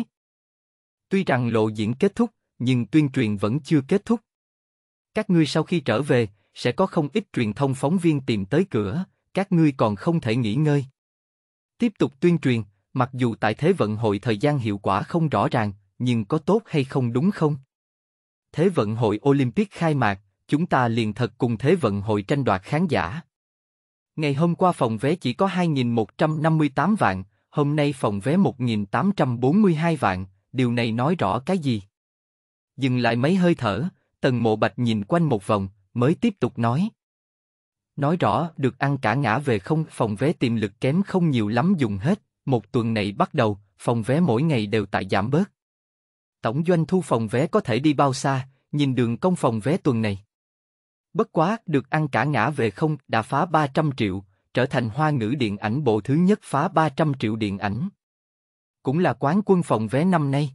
Tuy rằng lộ diễn kết thúc, nhưng tuyên truyền vẫn chưa kết thúc. Các ngươi sau khi trở về, sẽ có không ít truyền thông phóng viên tìm tới cửa, các ngươi còn không thể nghỉ ngơi. Tiếp tục tuyên truyền, Mặc dù tại Thế vận hội thời gian hiệu quả không rõ ràng, nhưng có tốt hay không đúng không? Thế vận hội Olympic khai mạc, chúng ta liền thật cùng Thế vận hội tranh đoạt khán giả. Ngày hôm qua phòng vé chỉ có 2.158 vạn, hôm nay phòng vé 1.842 vạn, điều này nói rõ cái gì? Dừng lại mấy hơi thở, Tần Mộ Bạch nhìn quanh một vòng, mới tiếp tục nói. Nói rõ, được ăn cả ngã về không, phòng vé tiềm lực kém không nhiều lắm dùng hết, một tuần này bắt đầu, phòng vé mỗi ngày đều tại giảm bớt. Tổng doanh thu phòng vé có thể đi bao xa, nhìn đường công phòng vé tuần này. Bất quá, được ăn cả ngã về không đã phá 300 triệu, trở thành hoa ngữ điện ảnh bộ thứ nhất phá 300 triệu điện ảnh. Cũng là quán quân phòng vé năm nay.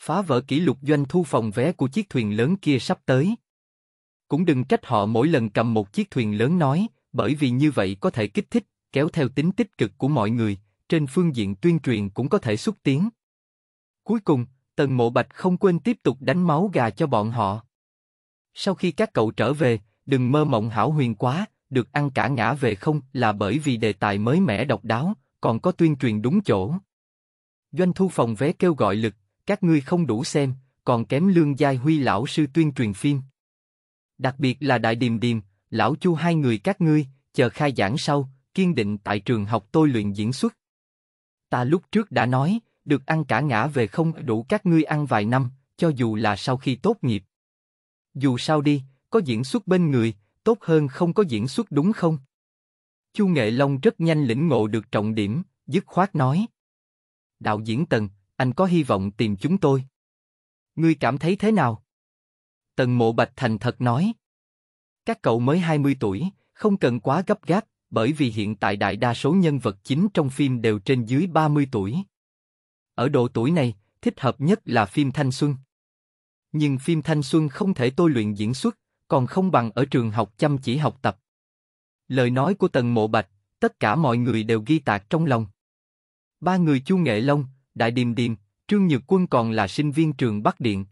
Phá vỡ kỷ lục doanh thu phòng vé của chiếc thuyền lớn kia sắp tới. Cũng đừng trách họ mỗi lần cầm một chiếc thuyền lớn nói, bởi vì như vậy có thể kích thích, kéo theo tính tích cực của mọi người, trên phương diện tuyên truyền cũng có thể xuất tiến. Cuối cùng, Tần Mộ Bạch không quên tiếp tục đánh máu gà cho bọn họ. Sau khi các cậu trở về, đừng mơ mộng hảo huyền quá, được ăn cả ngã về không là bởi vì đề tài mới mẻ độc đáo, còn có tuyên truyền đúng chỗ. Doanh thu phòng vé kêu gọi lực, các ngươi không đủ xem, còn kém lương giai huy lão sư tuyên truyền phim. Đặc biệt là Đại Điềm Điềm, lão chu hai người các ngươi, chờ khai giảng sau, kiên định tại trường học tôi luyện diễn xuất. Ta lúc trước đã nói, được ăn cả ngã về không đủ các ngươi ăn vài năm, cho dù là sau khi tốt nghiệp. Dù sao đi, có diễn xuất bên người, tốt hơn không có diễn xuất đúng không? Chu Nghệ Long rất nhanh lĩnh ngộ được trọng điểm, dứt khoát nói. Đạo diễn Tần, anh có hy vọng tìm chúng tôi. Ngươi cảm thấy thế nào? Tần Mộ Bạch thành thật nói. Các cậu mới 20 tuổi, không cần quá gấp gáp, bởi vì hiện tại đại đa số nhân vật chính trong phim đều trên dưới 30 tuổi. Ở độ tuổi này, thích hợp nhất là phim thanh xuân. Nhưng phim thanh xuân không thể tôi luyện diễn xuất, còn không bằng ở trường học chăm chỉ học tập. Lời nói của Tần Mộ Bạch, tất cả mọi người đều ghi tạc trong lòng. Ba người Chu Nghệ Long, Đại Điềm Điềm, Trương Nhược Quân còn là sinh viên trường Bắc Điện.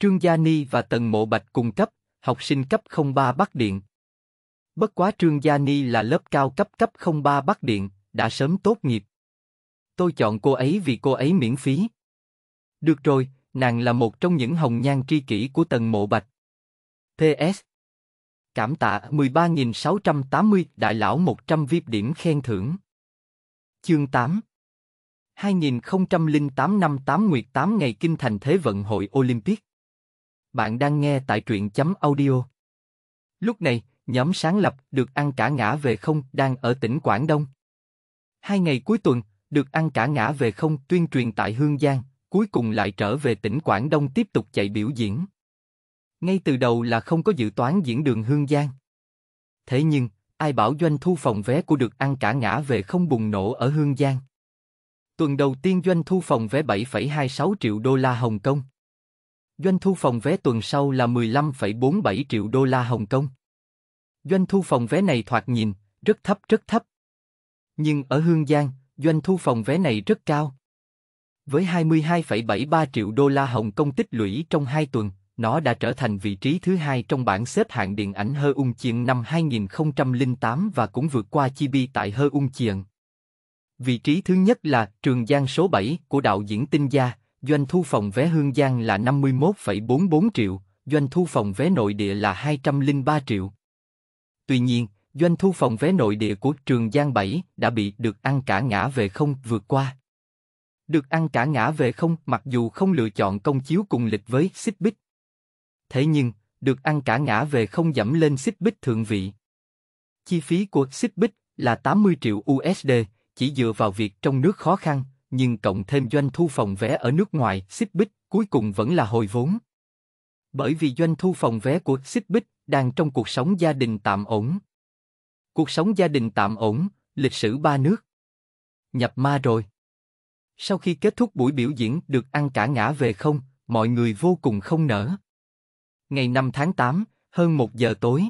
Trương Gia Ni và Tần Mộ Bạch cùng cấp, học sinh cấp 03 Bắc Điện. Bất quá Trương Gia Ni là lớp cao cấp cấp 03 Bắc Điện, đã sớm tốt nghiệp. Tôi chọn cô ấy vì cô ấy miễn phí. Được rồi, nàng là một trong những hồng nhan tri kỷ của tần mộ bạch. PS Cảm tạ 13.680 Đại Lão 100 VIP điểm khen thưởng. Chương 8 2008 năm 8 Nguyệt 8 ngày Kinh Thành Thế vận hội Olympic. Bạn đang nghe tại truyện chấm audio. Lúc này, nhóm sáng lập được ăn cả ngã về không đang ở tỉnh Quảng Đông. Hai ngày cuối tuần, được ăn cả ngã về không tuyên truyền tại Hương Giang, cuối cùng lại trở về tỉnh Quảng Đông tiếp tục chạy biểu diễn. Ngay từ đầu là không có dự toán diễn đường Hương Giang. Thế nhưng, ai bảo doanh thu phòng vé của được ăn cả ngã về không bùng nổ ở Hương Giang. Tuần đầu tiên doanh thu phòng vé 7,26 triệu đô la Hồng Kông. Doanh thu phòng vé tuần sau là 15,47 triệu đô la Hồng Kông. Doanh thu phòng vé này thoạt nhìn, rất thấp rất thấp. Nhưng ở Hương Giang, doanh thu phòng vé này rất cao. Với 22,73 triệu đô la Hồng Kông tích lũy trong 2 tuần, nó đã trở thành vị trí thứ hai trong bảng xếp hạng điện ảnh Hơ Ung Chiền năm 2008 và cũng vượt qua Chi Bi tại Hơ Ung Chiền. Vị trí thứ nhất là Trường Giang số 7 của đạo diễn Tinh Gia, doanh thu phòng vé Hương Giang là 51,44 triệu, doanh thu phòng vé nội địa là 203 triệu. Tuy nhiên, doanh thu phòng vé nội địa của Trường Giang 7 đã bị được ăn cả ngã về không vượt qua. Được ăn cả ngã về không mặc dù không lựa chọn công chiếu cùng lịch với Xích Bích. Thế nhưng, được ăn cả ngã về không giảm lên Xích Bích thượng vị. Chi phí của Xích Bích là 80 triệu USD, chỉ dựa vào việc trong nước khó khăn, nhưng cộng thêm doanh thu phòng vé ở nước ngoài, Xích Bích cuối cùng vẫn là hồi vốn. Bởi vì doanh thu phòng vé của Xích Bích đang trong cuộc sống gia đình tạm ổn. Cuộc sống gia đình tạm ổn, lịch sử ba nước. Nhập ma rồi. Sau khi kết thúc buổi biểu diễn được ăn cả ngã về không, mọi người vô cùng không nở. Ngày 5 tháng 8, hơn 1 giờ tối.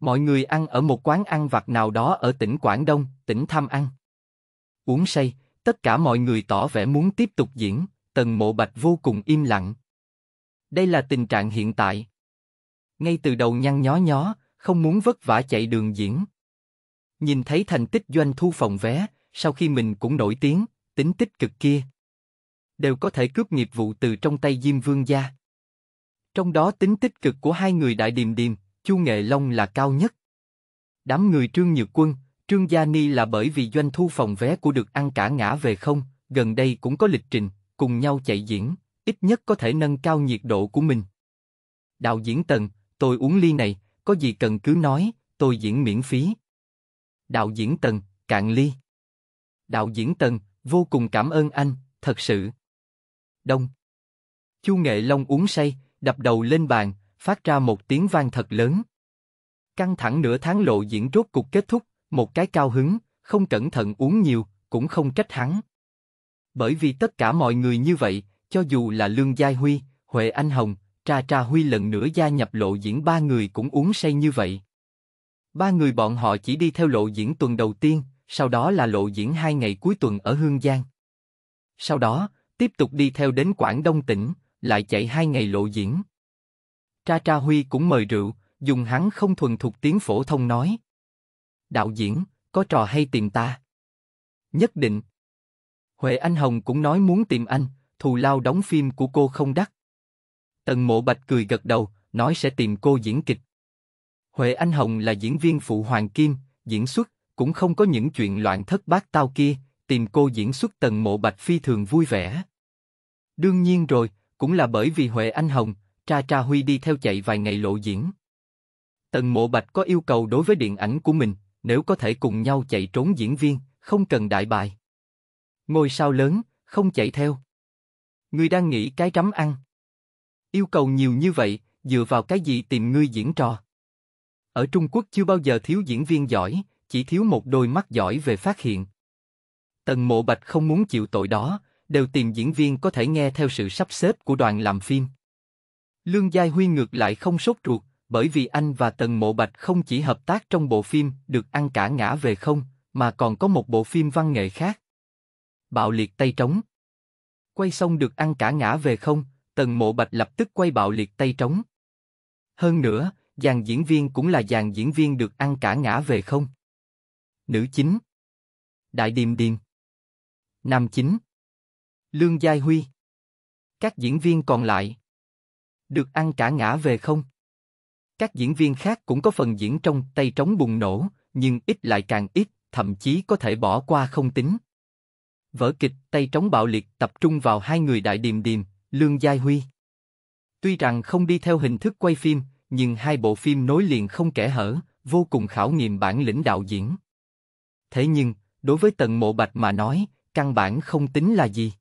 Mọi người ăn ở một quán ăn vặt nào đó ở tỉnh Quảng Đông, tỉnh Tham Ăn. Uống say, tất cả mọi người tỏ vẻ muốn tiếp tục diễn, tần mộ bạch vô cùng im lặng. Đây là tình trạng hiện tại ngay từ đầu nhăn nhó nhó, không muốn vất vả chạy đường diễn. Nhìn thấy thành tích doanh thu phòng vé, sau khi mình cũng nổi tiếng, tính tích cực kia. Đều có thể cướp nghiệp vụ từ trong tay Diêm Vương gia. Trong đó tính tích cực của hai người đại điềm điềm, Chu Nghệ Long là cao nhất. Đám người Trương Nhược Quân, Trương Gia Ni là bởi vì doanh thu phòng vé của được ăn cả ngã về không, gần đây cũng có lịch trình, cùng nhau chạy diễn, ít nhất có thể nâng cao nhiệt độ của mình. Đạo diễn Tần, tôi uống ly này, có gì cần cứ nói, tôi diễn miễn phí. Đạo diễn Tần, cạn ly. Đạo diễn Tần, vô cùng cảm ơn anh, thật sự. Đông. Chu Nghệ Long uống say, đập đầu lên bàn, phát ra một tiếng vang thật lớn. Căng thẳng nửa tháng lộ diễn rốt cục kết thúc, một cái cao hứng, không cẩn thận uống nhiều, cũng không trách hắn. Bởi vì tất cả mọi người như vậy, cho dù là Lương Giai Huy, Huệ Anh Hồng, Tra Tra Huy lần nữa gia nhập lộ diễn ba người cũng uống say như vậy. Ba người bọn họ chỉ đi theo lộ diễn tuần đầu tiên, sau đó là lộ diễn hai ngày cuối tuần ở Hương Giang. Sau đó, tiếp tục đi theo đến Quảng Đông tỉnh, lại chạy hai ngày lộ diễn. Tra Tra Huy cũng mời rượu, dùng hắn không thuần thục tiếng phổ thông nói. Đạo diễn, có trò hay tìm ta. Nhất định. Huệ Anh Hồng cũng nói muốn tìm anh, thù lao đóng phim của cô không đắt, Tần Mộ Bạch cười gật đầu, nói sẽ tìm cô diễn kịch. Huệ Anh Hồng là diễn viên phụ Hoàng Kim, diễn xuất, cũng không có những chuyện loạn thất bát tao kia, tìm cô diễn xuất Tần Mộ Bạch phi thường vui vẻ. Đương nhiên rồi, cũng là bởi vì Huệ Anh Hồng, Cha Cha Huy đi theo chạy vài ngày lộ diễn. Tần Mộ Bạch có yêu cầu đối với điện ảnh của mình, nếu có thể cùng nhau chạy trốn diễn viên, không cần đại bài. Ngôi sao lớn, không chạy theo. Người đang nghĩ cái trắm ăn. Yêu cầu nhiều như vậy, dựa vào cái gì tìm ngươi diễn trò? Ở Trung Quốc chưa bao giờ thiếu diễn viên giỏi, chỉ thiếu một đôi mắt giỏi về phát hiện. Tần Mộ Bạch không muốn chịu tội đó, đều tìm diễn viên có thể nghe theo sự sắp xếp của đoàn làm phim. Lương Giai Huy ngược lại không sốt ruột, bởi vì anh và Tần Mộ Bạch không chỉ hợp tác trong bộ phim được ăn cả ngã về không, mà còn có một bộ phim văn nghệ khác. Bạo liệt tay trống. Quay xong được ăn cả ngã về không, Tần Mộ Bạch lập tức quay bạo liệt tay trống. Hơn nữa, dàn diễn viên cũng là dàn diễn viên được ăn cả ngã về không. Nữ chính Đại Điềm Điềm Nam chính Lương Giai Huy Các diễn viên còn lại Được ăn cả ngã về không. Các diễn viên khác cũng có phần diễn trong tay trống bùng nổ, nhưng ít lại càng ít, thậm chí có thể bỏ qua không tính. Vở kịch tay trống bạo liệt tập trung vào hai người đại điềm điềm, Lương Gia Huy. Tuy rằng không đi theo hình thức quay phim, nhưng hai bộ phim nối liền không kẽ hở, vô cùng khảo nghiệm bản lĩnh đạo diễn. Thế nhưng, đối với Tần Mộ Bạch mà nói, căn bản không tính là gì.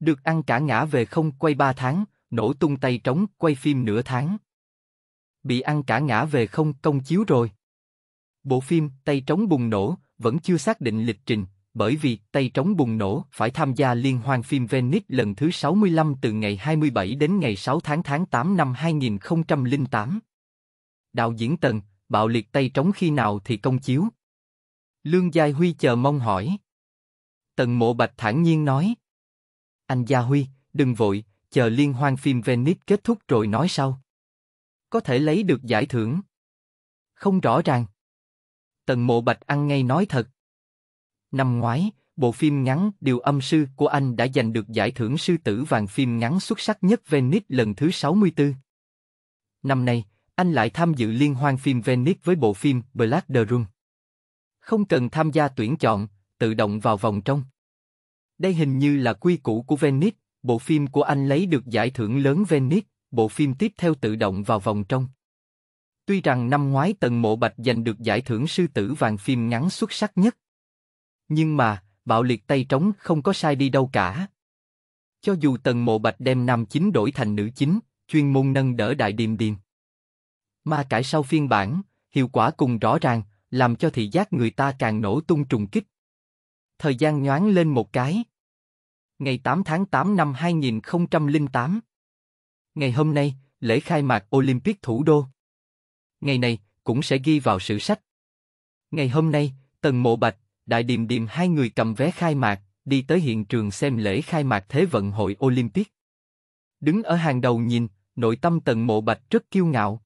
Được ăn cả ngã về không quay ba tháng, nổ tung tay trống quay phim nửa tháng. Bị ăn cả ngã về không công chiếu rồi. Bộ phim Tay trống bùng nổ vẫn chưa xác định lịch trình, bởi vì tay trống bùng nổ phải tham gia liên hoan phim Venice lần thứ 65 từ ngày 27 đến ngày 6 tháng tháng 8 năm 2008. Đạo diễn Tần, bạo liệt tay trống khi nào thì công chiếu? Lương Gia Huy chờ mong hỏi. Tần Mộ Bạch thản nhiên nói. Anh Gia Huy, đừng vội, chờ liên hoan phim Venice kết thúc rồi nói sau. Có thể lấy được giải thưởng. Không rõ ràng. Tần Mộ Bạch ăn ngay nói thật. Năm ngoái, bộ phim ngắn Điều âm sư của anh đã giành được giải thưởng sư tử vàng phim ngắn xuất sắc nhất Venice lần thứ 64. Năm nay, anh lại tham dự liên hoan phim Venice với bộ phim Black the Room. Không cần tham gia tuyển chọn, tự động vào vòng trong. Đây hình như là quy củ của Venice, bộ phim của anh lấy được giải thưởng lớn Venice, bộ phim tiếp theo tự động vào vòng trong. Tuy rằng năm ngoái Tần Mộ Bạch giành được giải thưởng sư tử vàng phim ngắn xuất sắc nhất, nhưng mà, bạo liệt tay trống không có sai đi đâu cả. Cho dù tần mộ bạch đem nam chính đổi thành nữ chính, chuyên môn nâng đỡ đại điềm điềm. Mà cải sau phiên bản, hiệu quả cùng rõ ràng, làm cho thị giác người ta càng nổ tung trùng kích. Thời gian nhoáng lên một cái. Ngày 8 tháng 8 năm 2008. Ngày hôm nay, lễ khai mạc Olympic thủ đô. Ngày này, cũng sẽ ghi vào sử sách. Ngày hôm nay, Tần Mộ Bạch, Đại Điềm Điềm hai người cầm vé khai mạc, đi tới hiện trường xem lễ khai mạc Thế vận hội Olympic. Đứng ở hàng đầu nhìn, nội tâm Tần Mộ Bạch rất kiêu ngạo.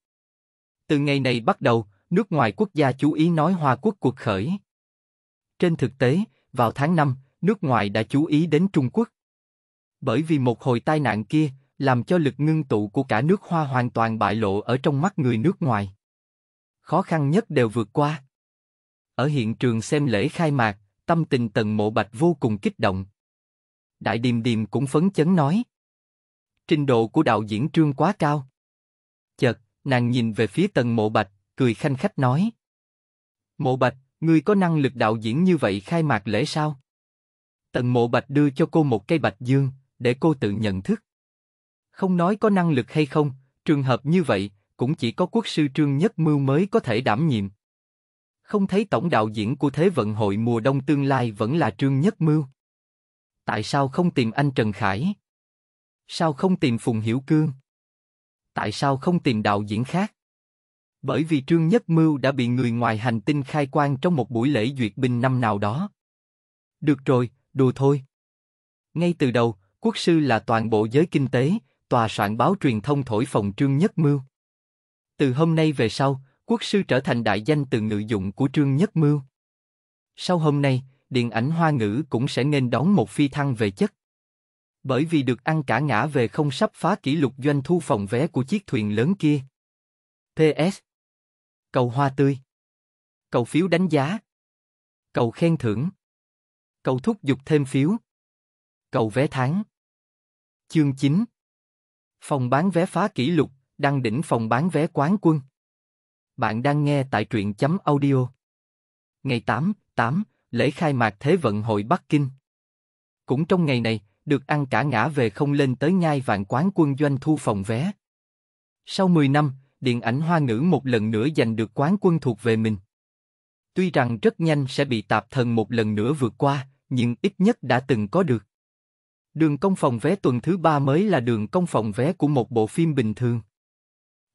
Từ ngày này bắt đầu, nước ngoài quốc gia chú ý nói Hoa Quốc cuộc khởi. Trên thực tế, vào tháng 5, nước ngoài đã chú ý đến Trung Quốc. Bởi vì một hồi tai nạn kia, làm cho lực ngưng tụ của cả nước Hoa hoàn toàn bại lộ ở trong mắt người nước ngoài. Khó khăn nhất đều vượt qua. Ở hiện trường xem lễ khai mạc, tâm tình Tần Mộ Bạch vô cùng kích động. Đại Điềm Điềm cũng phấn chấn nói. Trình độ của đạo diễn trương quá cao. Chợt, nàng nhìn về phía Tần Mộ Bạch, cười khanh khách nói. Mộ Bạch, ngươi có năng lực đạo diễn như vậy khai mạc lễ sao? Tần Mộ Bạch đưa cho cô một cây bạch dương, để cô tự nhận thức. Không nói có năng lực hay không, trường hợp như vậy, cũng chỉ có quốc sư trương nhất mưu mới có thể đảm nhiệm không thấy tổng đạo diễn của Thế vận hội mùa đông tương lai vẫn là Trương Nhất Mưu. Tại sao không tìm anh Trần Khải? Sao không tìm Phùng Hiểu Cương? Tại sao không tìm đạo diễn khác? Bởi vì Trương Nhất Mưu đã bị người ngoài hành tinh khai quang trong một buổi lễ duyệt binh năm nào đó. Được rồi, đùa thôi. Ngay từ đầu, quốc sư là toàn bộ giới kinh tế, tòa soạn báo truyền thông thổi phồng Trương Nhất Mưu. Từ hôm nay về sau, Quốc sư trở thành đại danh từ ngự dụng của Trương Nhất Mưu. Sau hôm nay, điện ảnh hoa ngữ cũng sẽ nên đón một phi thăng về chất. Bởi vì được ăn cả ngã về không sắp phá kỷ lục doanh thu phòng vé của chiếc thuyền lớn kia. PS. Cầu hoa tươi. Cầu phiếu đánh giá. Cầu khen thưởng. Cầu thúc giục thêm phiếu. Cầu vé tháng. Chương 9. Phòng bán vé phá kỷ lục, đăng đỉnh phòng bán vé quán quân. Bạn đang nghe tại truyện chấm audio. Ngày 8, 8, lễ khai mạc Thế vận hội Bắc Kinh. Cũng trong ngày này, được ăn cả ngã về không lên tới nhai vạn quán quân doanh thu phòng vé. Sau 10 năm, điện ảnh hoa ngữ một lần nữa giành được quán quân thuộc về mình. Tuy rằng rất nhanh sẽ bị tạp thần một lần nữa vượt qua, nhưng ít nhất đã từng có được. Đường công phòng vé tuần thứ ba mới là đường công phòng vé của một bộ phim bình thường.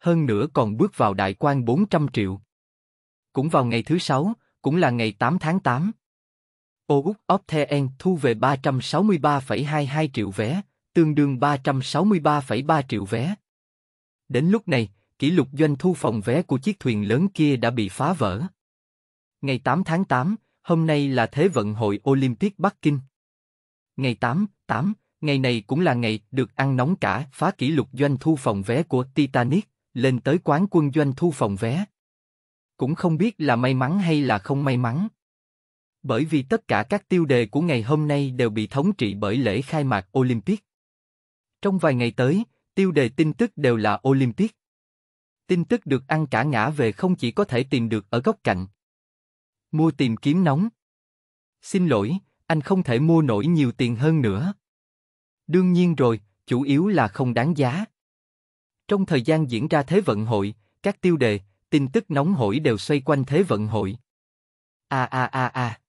hơn nữa còn bước vào đại quan 400 triệu. Cũng vào ngày thứ sáu, cũng là ngày 8 tháng 8. Ouk Optien thu về 363,22 triệu vé, tương đương 363,3 triệu vé. Đến lúc này, kỷ lục doanh thu phòng vé của chiếc thuyền lớn kia đã bị phá vỡ. Ngày 8 tháng 8, hôm nay là Thế vận hội Olympic Bắc Kinh. Ngày 8, 8, ngày này cũng là ngày được ăn nóng cả phá kỷ lục doanh thu phòng vé của Titanic lên tới quán quân doanh thu phòng vé. Cũng không biết là may mắn hay là không may mắn. Bởi vì tất cả các tiêu đề của ngày hôm nay đều bị thống trị bởi lễ khai mạc Olympic. Trong vài ngày tới, tiêu đề tin tức đều là Olympic. Tin tức được ăn cả ngã về không chỉ có thể tìm được ở góc cạnh. Mua tìm kiếm nóng. Xin lỗi, anh không thể mua nổi nhiều tiền hơn nữa. Đương nhiên rồi, chủ yếu là không đáng giá. Trong thời gian diễn ra Thế vận hội, các tiêu đề, tin tức nóng hổi đều xoay quanh Thế vận hội. A a a a.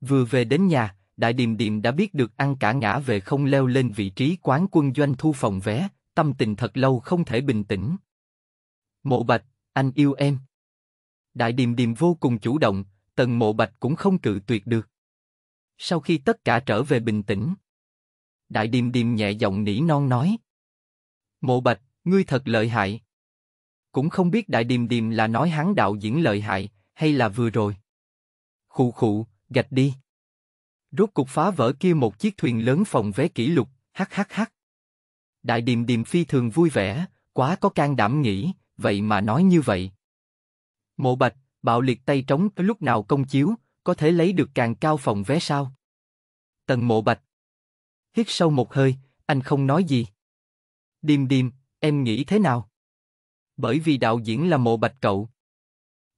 Vừa về đến nhà, Đại Điềm Điềm đã biết được ăn cả ngã về không leo lên vị trí quán quân doanh thu phòng vé, tâm tình thật lâu không thể bình tĩnh. Mộ Bạch, anh yêu em. Đại Điềm Điềm vô cùng chủ động, Tần Mộ Bạch cũng không cự tuyệt được. Sau khi tất cả trở về bình tĩnh, Đại Điềm Điềm nhẹ giọng nỉ non nói. Mộ Bạch, Ngươi thật lợi hại. Cũng không biết Đại Điềm Điềm là nói hắn đạo diễn lợi hại, hay là vừa rồi. Khụ khụ, gạch đi. Rốt cục phá vỡ kia một chiếc thuyền lớn phòng vé kỷ lục, hắc hắc hắc. Đại Điềm Điềm phi thường vui vẻ, quá có can đảm nghĩ, vậy mà nói như vậy. Mộ Bạch, bạo liệt tay trống lúc nào công chiếu, có thể lấy được càng cao phòng vé sao? Tần Mộ Bạch hít sâu một hơi, anh không nói gì. Điềm điềm, Em nghĩ thế nào? Bởi vì đạo diễn là mộ bạch cậu.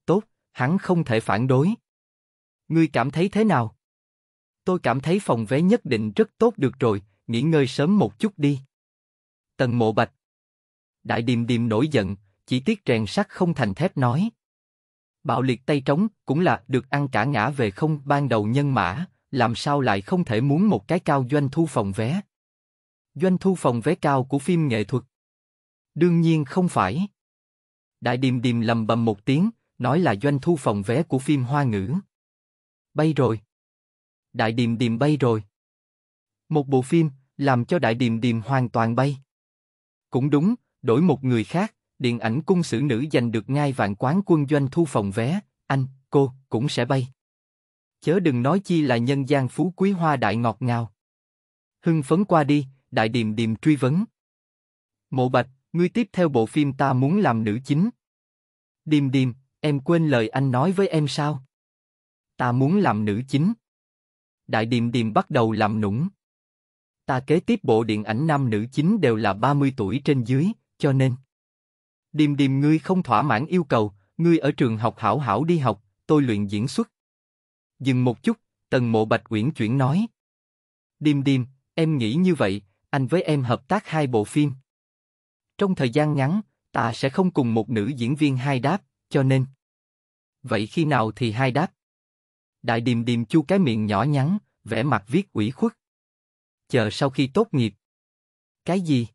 Tốt, hắn không thể phản đối. Ngươi cảm thấy thế nào? Tôi cảm thấy phòng vé nhất định rất tốt được rồi, nghỉ ngơi sớm một chút đi. Tần mộ bạch. Đại điềm điềm nổi giận, chỉ tiếc rèn sắt không thành thép nói. Bạo liệt tay trống cũng là được ăn cả ngã về không ban đầu nhân mã, làm sao lại không thể muốn một cái cao doanh thu phòng vé. Doanh thu phòng vé cao của phim nghệ thuật. Đương nhiên không phải. Đại điềm điềm lầm bầm một tiếng, nói là doanh thu phòng vé của phim hoa ngữ. Bay rồi. Đại điềm điềm bay rồi. Một bộ phim, làm cho đại điềm điềm hoàn toàn bay. Cũng đúng, đổi một người khác, điện ảnh cung sử nữ giành được ngai vạn quán quân doanh thu phòng vé, anh, cô, cũng sẽ bay. Chớ đừng nói chi là nhân gian phú quý hoa đại ngọt ngào. Hưng phấn qua đi, đại điềm điềm truy vấn. Mộ bạch, Ngươi tiếp theo bộ phim ta muốn làm nữ chính. Điềm điềm, em quên lời anh nói với em sao? Ta muốn làm nữ chính. Đại điềm điềm bắt đầu làm nũng. Ta kế tiếp bộ điện ảnh nam nữ chính đều là 30 tuổi trên dưới, cho nên. Điềm điềm ngươi không thỏa mãn yêu cầu, ngươi ở trường học hảo hảo đi học, tôi luyện diễn xuất. Dừng một chút, tần mộ bạch uyển chuyển nói. Điềm điềm, em nghĩ như vậy, anh với em hợp tác hai bộ phim. Trong thời gian ngắn, ta sẽ không cùng một nữ diễn viên hai đáp, cho nên. Vậy khi nào thì hai đáp? Đại điềm điềm chu cái miệng nhỏ nhắn, vẻ mặt viết ủy khuất. Chờ sau khi tốt nghiệp. Cái gì?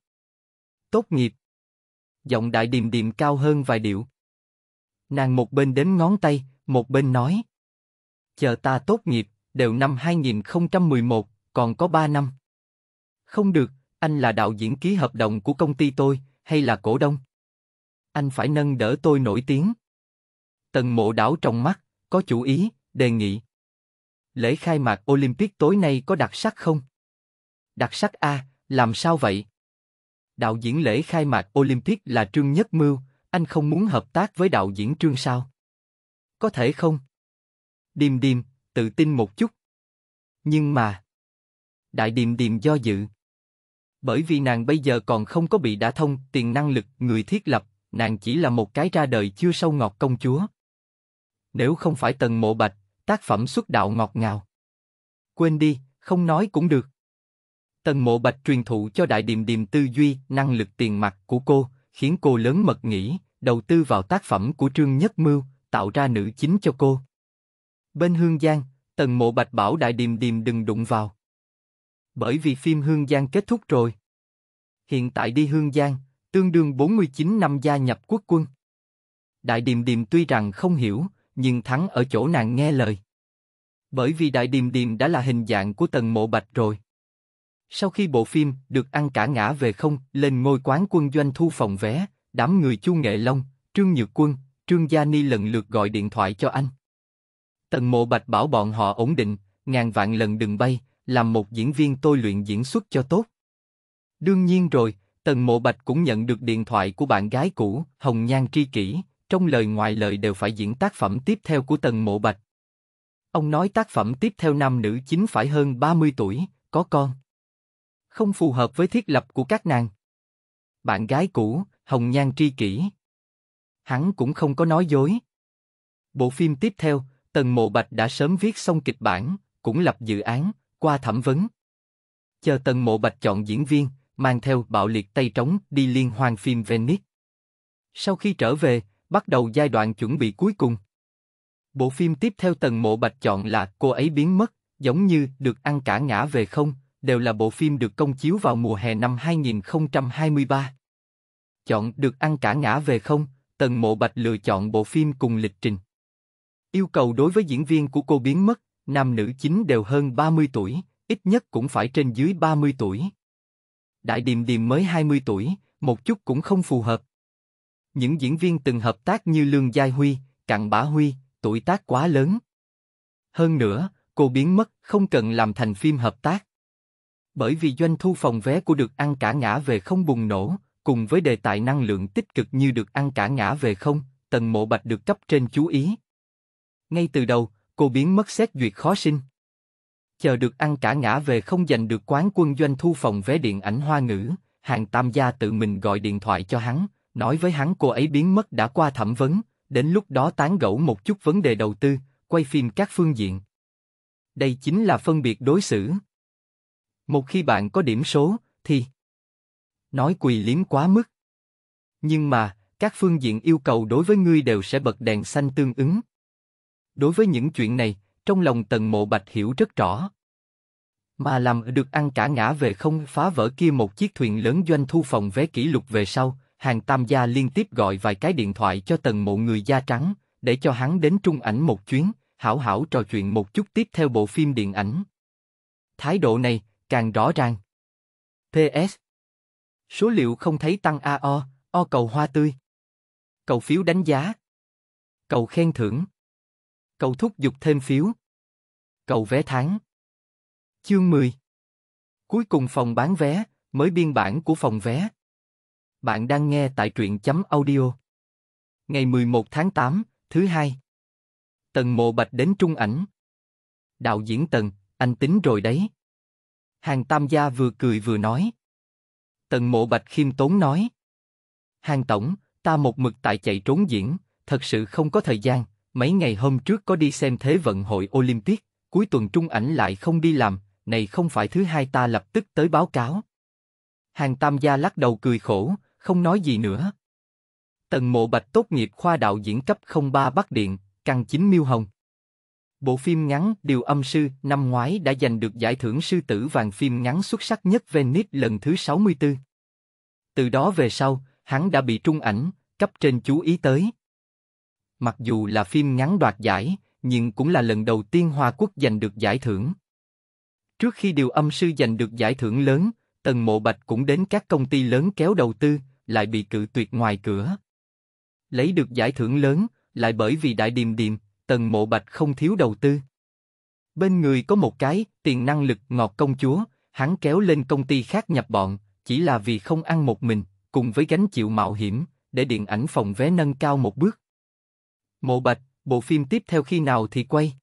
Tốt nghiệp. Giọng đại điềm điềm cao hơn vài điệu. Nàng một bên đến ngón tay, một bên nói. Chờ ta tốt nghiệp, đều năm 2011, còn có ba năm. Không được, anh là đạo diễn ký hợp đồng của công ty tôi, hay là cổ đông? Anh phải nâng đỡ tôi nổi tiếng. Tần mộ đảo trong mắt, có chủ ý, đề nghị. Lễ khai mạc Olympic tối nay có đặc sắc không? Đặc sắc A, làm sao vậy? Đạo diễn lễ khai mạc Olympic là Trương Nhất Mưu, anh không muốn hợp tác với đạo diễn Trương sao? Có thể không? Điềm điềm, tự tin một chút. Nhưng mà... Đại điềm điềm do dự bởi vì nàng bây giờ còn không có bị đã thông tiền năng lực người thiết lập, nàng chỉ là một cái ra đời chưa sâu ngọt công chúa. Nếu không phải tần mộ bạch, tác phẩm xuất đạo ngọt ngào. Quên đi, không nói cũng được. Tần mộ bạch truyền thụ cho đại điềm điềm tư duy, năng lực tiền mặt của cô, khiến cô lớn mật nghĩ, đầu tư vào tác phẩm của Trương Nhất Mưu, tạo ra nữ chính cho cô. Bên Hương Giang, tần mộ bạch bảo đại điềm điềm đừng đụng vào bởi vì phim Hương Giang kết thúc rồi. Hiện tại đi Hương Giang, tương đương 49 năm gia nhập quốc quân. Đại Điềm Điềm tuy rằng không hiểu, nhưng thắng ở chỗ nàng nghe lời. Bởi vì Đại Điềm Điềm đã là hình dạng của Tần Mộ Bạch rồi. Sau khi bộ phim được ăn cả ngã về không, lên ngôi quán quân doanh thu phòng vé, đám người Chu Nghệ Long, Trương Nhược Quân, Trương Gia Ni lần lượt gọi điện thoại cho anh. Tần Mộ Bạch bảo bọn họ ổn định, ngàn vạn lần đừng bay, làm một diễn viên tôi luyện diễn xuất cho tốt. Đương nhiên rồi, Tần Mộ Bạch cũng nhận được điện thoại của bạn gái cũ, Hồng Nhan Tri Kỷ, trong lời ngoài lời đều phải diễn tác phẩm tiếp theo của Tần Mộ Bạch. Ông nói tác phẩm tiếp theo nam nữ chính phải hơn 30 tuổi, có con. Không phù hợp với thiết lập của các nàng. Bạn gái cũ, Hồng Nhan Tri Kỷ. Hắn cũng không có nói dối. Bộ phim tiếp theo, Tần Mộ Bạch đã sớm viết xong kịch bản, cũng lập dự án, qua thẩm vấn. Chờ Tần Mộ Bạch chọn diễn viên, mang theo bạo liệt tay trống đi liên hoan phim Venice. Sau khi trở về, bắt đầu giai đoạn chuẩn bị cuối cùng. Bộ phim tiếp theo Tần Mộ Bạch chọn là Cô ấy biến mất, giống như được ăn cả ngã về không, đều là bộ phim được công chiếu vào mùa hè năm 2023. Chọn được ăn cả ngã về không, Tần Mộ Bạch lựa chọn bộ phim cùng lịch trình. Yêu cầu đối với diễn viên của cô biến mất nam nữ chính đều hơn 30 tuổi, ít nhất cũng phải trên dưới 30 tuổi. Đại Điềm Điềm mới 20 tuổi, một chút cũng không phù hợp. Những diễn viên từng hợp tác như Lương Giai Huy, Cặn Bả Huy, tuổi tác quá lớn. Hơn nữa, cô biến mất, không cần làm thành phim hợp tác. Bởi vì doanh thu phòng vé của được ăn cả ngã về không bùng nổ, cùng với đề tài năng lượng tích cực như được ăn cả ngã về không, tần mộ bạch được cấp trên chú ý. Ngay từ đầu, cô biến mất xét duyệt khó sinh. Chờ được ăn cả ngã về không giành được quán quân doanh thu phòng vé điện ảnh hoa ngữ, hàng tam gia tự mình gọi điện thoại cho hắn, nói với hắn cô ấy biến mất đã qua thẩm vấn, đến lúc đó tán gẫu một chút vấn đề đầu tư, quay phim các phương diện. Đây chính là phân biệt đối xử. Một khi bạn có điểm số, thì nói quỳ liếm quá mức. Nhưng mà, các phương diện yêu cầu đối với ngươi đều sẽ bật đèn xanh tương ứng. Đối với những chuyện này, trong lòng Tần Mộ Bạch hiểu rất rõ. Mà làm được ăn cả ngã về không phá vỡ kia một chiếc thuyền lớn doanh thu phòng vé kỷ lục về sau, hàng tam gia liên tiếp gọi vài cái điện thoại cho Tần Mộ người da trắng, để cho hắn đến trung ảnh một chuyến, hảo hảo trò chuyện một chút tiếp theo bộ phim điện ảnh. Thái độ này, càng rõ ràng. PS Số liệu không thấy tăng AO, O cầu hoa tươi. Cầu phiếu đánh giá. Cầu khen thưởng cầu thúc giục thêm phiếu. cầu vé tháng. Chương 10 Cuối cùng phòng bán vé, mới biên bản của phòng vé. Bạn đang nghe tại truyện chấm audio. Ngày 11 tháng 8, thứ hai. Tần Mộ Bạch đến trung ảnh. Đạo diễn Tần, anh tính rồi đấy. Hàng Tam Gia vừa cười vừa nói. Tần Mộ Bạch khiêm tốn nói. Hàng Tổng, ta một mực tại chạy trốn diễn, thật sự không có thời gian. Mấy ngày hôm trước có đi xem thế vận hội Olympic, cuối tuần trung ảnh lại không đi làm, này không phải thứ hai ta lập tức tới báo cáo. Hàng Tam Gia lắc đầu cười khổ, không nói gì nữa. Tần Mộ Bạch tốt nghiệp khoa đạo diễn cấp 03 Bắc Điện, căn chính Miêu Hồng. Bộ phim ngắn Điều âm sư năm ngoái đã giành được giải thưởng sư tử vàng phim ngắn xuất sắc nhất Venice lần thứ 64. Từ đó về sau, hắn đã bị trung ảnh, cấp trên chú ý tới. Mặc dù là phim ngắn đoạt giải, nhưng cũng là lần đầu tiên Hoa Quốc giành được giải thưởng. Trước khi điều âm sư giành được giải thưởng lớn, Tần Mộ Bạch cũng đến các công ty lớn kéo đầu tư, lại bị cự tuyệt ngoài cửa. Lấy được giải thưởng lớn, lại bởi vì đại điềm điềm, Tần Mộ Bạch không thiếu đầu tư. Bên người có một cái, tiền năng lực ngọt công chúa, hắn kéo lên công ty khác nhập bọn, chỉ là vì không ăn một mình, cùng với gánh chịu mạo hiểm, để điện ảnh phòng vé nâng cao một bước. Mộ Bạch, bộ phim tiếp theo khi nào thì quay?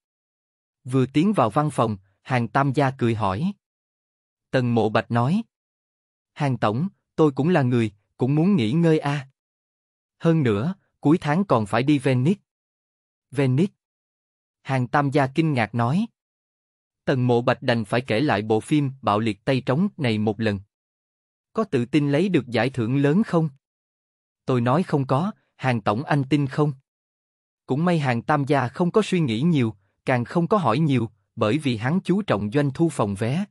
Vừa tiến vào văn phòng, Hàng Tam gia cười hỏi. Tần Mộ Bạch nói. Hàng tổng, tôi cũng là người, cũng muốn nghỉ ngơi a. À. Hơn nữa, cuối tháng còn phải đi Venice. Venice. Hàng Tam gia kinh ngạc nói. Tần Mộ Bạch đành phải kể lại bộ phim Bạo liệt Tây trống này một lần. Có tự tin lấy được giải thưởng lớn không? Tôi nói không có, hàng tổng anh tin không? Cũng may hàng tam gia không có suy nghĩ nhiều, càng không có hỏi nhiều, bởi vì hắn chú trọng doanh thu phòng vé.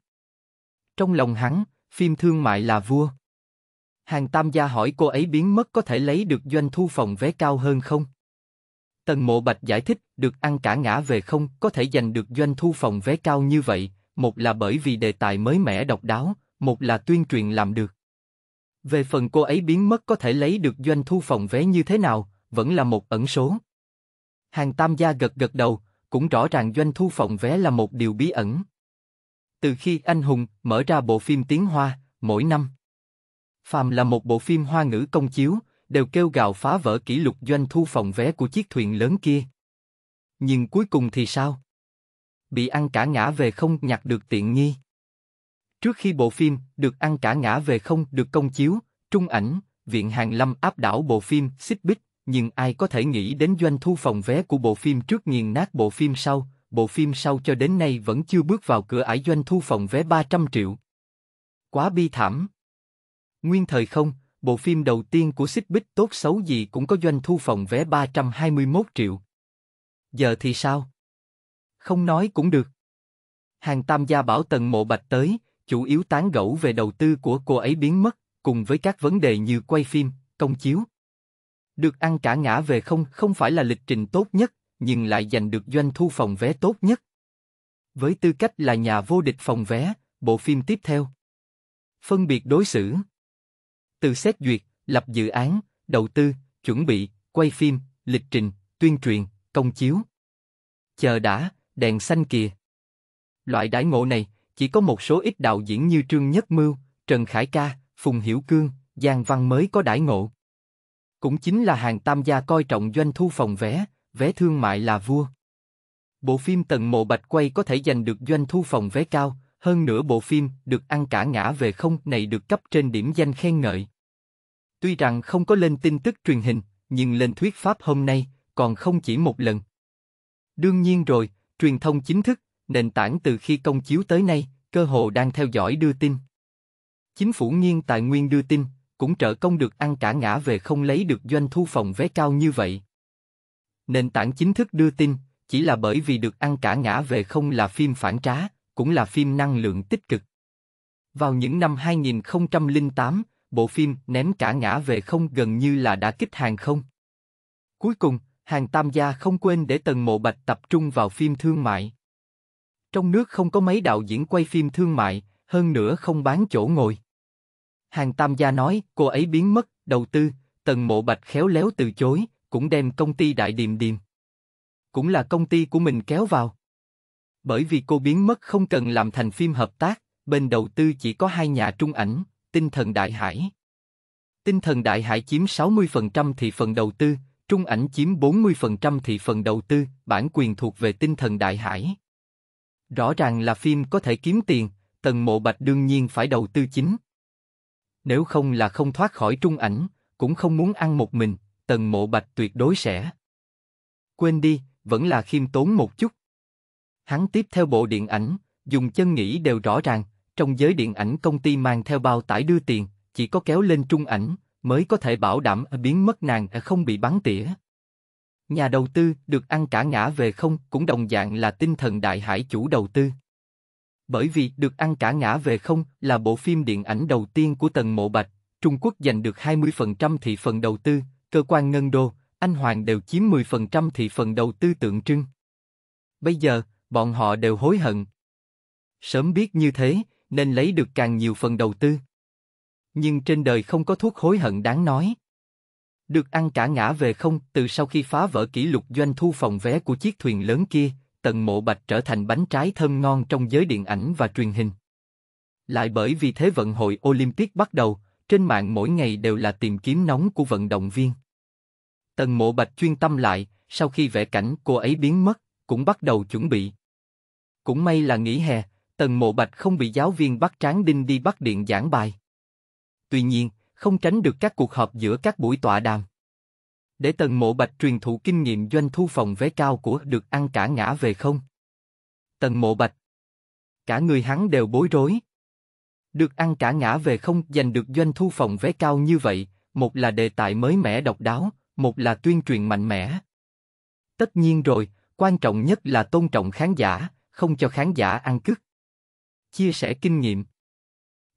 Trong lòng hắn, phim thương mại là vua. Hàng tam gia hỏi cô ấy biến mất có thể lấy được doanh thu phòng vé cao hơn không? Tần Mộ Bạch giải thích, được ăn cả ngã về không, có thể giành được doanh thu phòng vé cao như vậy, một là bởi vì đề tài mới mẻ độc đáo, một là tuyên truyền làm được. Về phần cô ấy biến mất có thể lấy được doanh thu phòng vé như thế nào, vẫn là một ẩn số. Hàng Tam Gia gật gật đầu, cũng rõ ràng doanh thu phòng vé là một điều bí ẩn. Từ khi Anh Hùng mở ra bộ phim tiếng Hoa, mỗi năm, phàm là một bộ phim hoa ngữ công chiếu, đều kêu gào phá vỡ kỷ lục doanh thu phòng vé của chiếc thuyền lớn kia. Nhưng cuối cùng thì sao? Bị ăn cả ngã về không nhặt được tiện nghi. Trước khi bộ phim được ăn cả ngã về không được công chiếu, Trung ảnh, Viện Hàng Lâm áp đảo bộ phim Xích Bích nhưng ai có thể nghĩ đến doanh thu phòng vé của bộ phim trước nghiền nát bộ phim sau, bộ phim sau cho đến nay vẫn chưa bước vào cửa ải doanh thu phòng vé 300 triệu. Quá bi thảm. Nguyên thời không, bộ phim đầu tiên của Xích Bích tốt xấu gì cũng có doanh thu phòng vé 321 triệu. Giờ thì sao? Không nói cũng được. Hàng tam gia bảo Tần Mộ Bạch tới, chủ yếu tán gẫu về đầu tư của cô ấy biến mất, cùng với các vấn đề như quay phim, công chiếu, được ăn cả ngã về không không phải là lịch trình tốt nhất, nhưng lại giành được doanh thu phòng vé tốt nhất. Với tư cách là nhà vô địch phòng vé, bộ phim tiếp theo. Phân biệt đối xử. Từ xét duyệt, lập dự án, đầu tư, chuẩn bị, quay phim, lịch trình, tuyên truyền, công chiếu. Chờ đã, đèn xanh kìa. Loại đãi ngộ này chỉ có một số ít đạo diễn như Trương Nhất Mưu, Trần Khải Ca, Phùng Hiểu Cương, Giang Văn mới có đãi ngộ. Cũng chính là hàng tam gia coi trọng doanh thu phòng vé, vé thương mại là vua. Bộ phim Tần Mộ Bạch quay có thể giành được doanh thu phòng vé cao, hơn nữa bộ phim được ăn cả ngã về không này được cấp trên điểm danh khen ngợi. Tuy rằng không có lên tin tức truyền hình, nhưng lên thuyết pháp hôm nay còn không chỉ một lần. Đương nhiên rồi, truyền thông chính thức, nền tảng từ khi công chiếu tới nay, cơ hồ đang theo dõi đưa tin. Chính phủ nghiêng tài nguyên đưa tin, cũng trợ công được ăn cả ngã về không lấy được doanh thu phòng vé cao như vậy. Nền tảng chính thức đưa tin, chỉ là bởi vì được ăn cả ngã về không là phim phản trá, cũng là phim năng lượng tích cực. Vào những năm 2008, bộ phim Ném cả ngã về không gần như là đã kích hàng không. Cuối cùng, hàng tam gia không quên để Tần Mộ Bạch tập trung vào phim thương mại. Trong nước không có mấy đạo diễn quay phim thương mại, hơn nữa không bán chỗ ngồi. Hàng Tam Gia nói, cô ấy biến mất, đầu tư, Tần Mộ Bạch khéo léo từ chối, cũng đem công ty Đại Điềm Điềm. Cũng là công ty của mình kéo vào. Bởi vì cô biến mất không cần làm thành phim hợp tác, bên đầu tư chỉ có hai nhà trung ảnh, tinh thần đại hải. Tinh thần đại hải chiếm 60% thị phần đầu tư, trung ảnh chiếm 40% thị phần đầu tư, bản quyền thuộc về tinh thần đại hải. Rõ ràng là phim có thể kiếm tiền, tần mộ bạch đương nhiên phải đầu tư chính nếu không là không thoát khỏi trung ảnh, cũng không muốn ăn một mình, tần mộ bạch tuyệt đối sẽ. Quên đi, vẫn là khiêm tốn một chút. Hắn tiếp theo bộ điện ảnh, dùng chân nghĩ đều rõ ràng, trong giới điện ảnh công ty mang theo bao tải đưa tiền, chỉ có kéo lên trung ảnh, mới có thể bảo đảm biến mất nàng không bị bắn tỉa. Nhà đầu tư được ăn cả ngã về không cũng đồng dạng là tinh thần đại hải chủ đầu tư bởi vì được ăn cả ngã về không là bộ phim điện ảnh đầu tiên của Tần Mộ Bạch, Trung Quốc giành được 20% thị phần đầu tư, cơ quan ngân đô, anh Hoàng đều chiếm 10% thị phần đầu tư tượng trưng. Bây giờ, bọn họ đều hối hận. Sớm biết như thế, nên lấy được càng nhiều phần đầu tư. Nhưng trên đời không có thuốc hối hận đáng nói. Được ăn cả ngã về không, từ sau khi phá vỡ kỷ lục doanh thu phòng vé của chiếc thuyền lớn kia, Tần Mộ Bạch trở thành bánh trái thơm ngon trong giới điện ảnh và truyền hình. Lại bởi vì Thế vận hội Olympic bắt đầu, trên mạng mỗi ngày đều là tìm kiếm nóng của vận động viên. Tần Mộ Bạch chuyên tâm lại, sau khi vẽ cảnh cô ấy biến mất, cũng bắt đầu chuẩn bị. Cũng may là nghỉ hè, Tần Mộ Bạch không bị giáo viên bắt tráng đinh đi bắt điện giảng bài. Tuy nhiên, không tránh được các cuộc họp giữa các buổi tọa đàm để Tần Mộ Bạch truyền thụ kinh nghiệm doanh thu phòng vé cao của được ăn cả ngã về không? Tần Mộ Bạch Cả người hắn đều bối rối. Được ăn cả ngã về không giành được doanh thu phòng vé cao như vậy, một là đề tài mới mẻ độc đáo, một là tuyên truyền mạnh mẽ. Tất nhiên rồi, quan trọng nhất là tôn trọng khán giả, không cho khán giả ăn cứt. Chia sẻ kinh nghiệm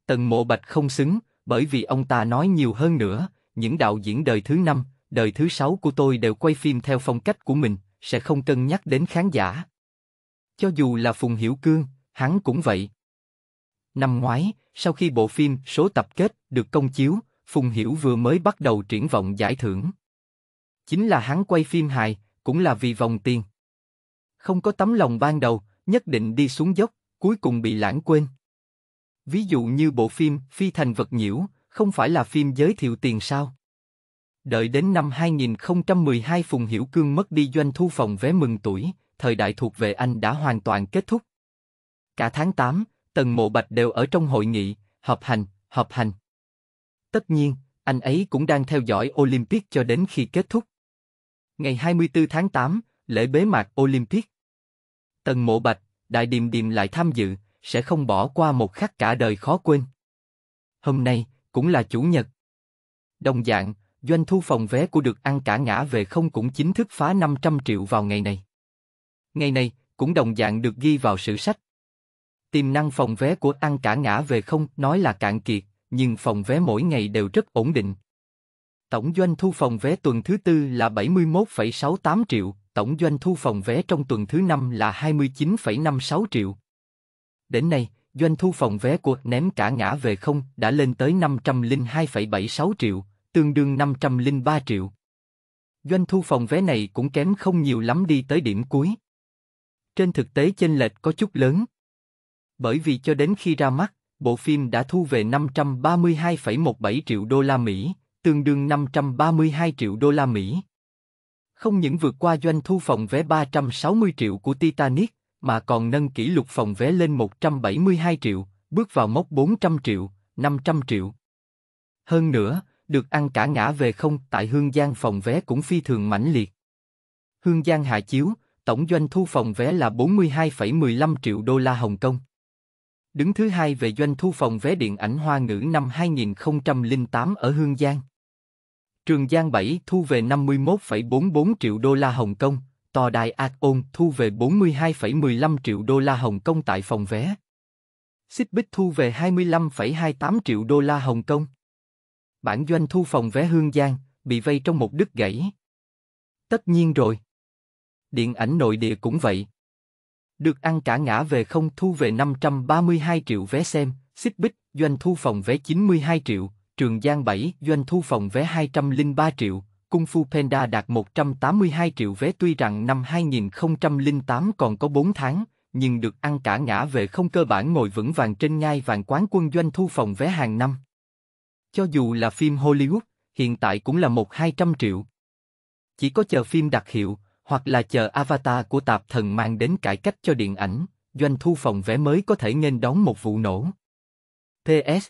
Tần Mộ Bạch không xứng, bởi vì ông ta nói nhiều hơn nữa, những đạo diễn đời thứ năm, đời thứ sáu của tôi đều quay phim theo phong cách của mình, sẽ không cân nhắc đến khán giả. Cho dù là Phùng Hiểu Cương, hắn cũng vậy. Năm ngoái, sau khi bộ phim số tập kết được công chiếu, Phùng Hiểu vừa mới bắt đầu triển vọng giải thưởng. Chính là hắn quay phim hài, cũng là vì vòng tiền. Không có tấm lòng ban đầu, nhất định đi xuống dốc, cuối cùng bị lãng quên. Ví dụ như bộ phim Phi thành vật nhiễu, không phải là phim giới thiệu tiền sao? Đợi đến năm 2012 Phùng Hiểu Cương mất đi doanh thu phòng vé mừng tuổi, thời đại thuộc về anh đã hoàn toàn kết thúc. Cả tháng 8, Tần Mộ Bạch đều ở trong hội nghị, họp hành, họp hành. Tất nhiên, anh ấy cũng đang theo dõi Olympic cho đến khi kết thúc. Ngày 24 tháng 8, lễ bế mạc Olympic. Tần Mộ Bạch, Đại Điềm Điềm lại tham dự, sẽ không bỏ qua một khắc cả đời khó quên. Hôm nay, cũng là Chủ nhật. Đồng dạng, doanh thu phòng vé của được ăn cả ngã về không cũng chính thức phá 500 triệu vào ngày này. Ngày này, cũng đồng dạng được ghi vào sử sách. Tiềm năng phòng vé của ăn cả ngã về không nói là cạn kiệt, nhưng phòng vé mỗi ngày đều rất ổn định. Tổng doanh thu phòng vé tuần thứ tư là 71,68 triệu, tổng doanh thu phòng vé trong tuần thứ năm là 29,56 triệu. Đến nay, doanh thu phòng vé của ném cả ngã về không đã lên tới 502,76 triệu, tương đương 503 triệu. Doanh thu phòng vé này cũng kém không nhiều lắm đi tới điểm cuối. Trên thực tế chênh lệch có chút lớn. Bởi vì cho đến khi ra mắt, bộ phim đã thu về 532,17 triệu đô la Mỹ, tương đương 532 triệu đô la Mỹ. Không những vượt qua doanh thu phòng vé 360 triệu của Titanic, mà còn nâng kỷ lục phòng vé lên 172 triệu, bước vào mốc 400 triệu, 500 triệu. Hơn nữa, được ăn cả ngã về không tại Hương Giang phòng vé cũng phi thường mãnh liệt. Hương Giang hạ chiếu, tổng doanh thu phòng vé là 42,15 triệu đô la Hồng Kông. Đứng thứ hai về doanh thu phòng vé điện ảnh Hoa ngữ năm 2008 ở Hương Giang. Trường Giang 7 thu về 51,44 triệu đô la Hồng Kông, Tòa Đài Acon thu về 42,15 triệu đô la Hồng Kông tại phòng vé. Xích Bích thu về 25,28 triệu đô la Hồng Kông bản doanh thu phòng vé Hương Giang, bị vây trong một đứt gãy. Tất nhiên rồi. Điện ảnh nội địa cũng vậy. Được ăn cả ngã về không thu về 532 triệu vé xem, xích bích, doanh thu phòng vé 92 triệu, trường Giang 7, doanh thu phòng vé 203 triệu, Cung Phu Panda đạt 182 triệu vé tuy rằng năm 2008 còn có 4 tháng, nhưng được ăn cả ngã về không cơ bản ngồi vững vàng trên ngai vàng quán quân doanh thu phòng vé hàng năm. Cho dù là phim Hollywood, hiện tại cũng là một hai trăm triệu. Chỉ có chờ phim đặc hiệu, hoặc là chờ Avatar của tạp thần mang đến cải cách cho điện ảnh, doanh thu phòng vé mới có thể nghênh đón một vụ nổ. PS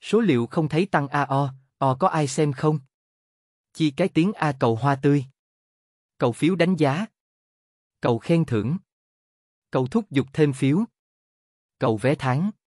Số liệu không thấy tăng AO, O có ai xem không? Chi cái tiếng A cầu hoa tươi. Cầu phiếu đánh giá. Cầu khen thưởng. Cầu thúc giục thêm phiếu. Cầu vé tháng.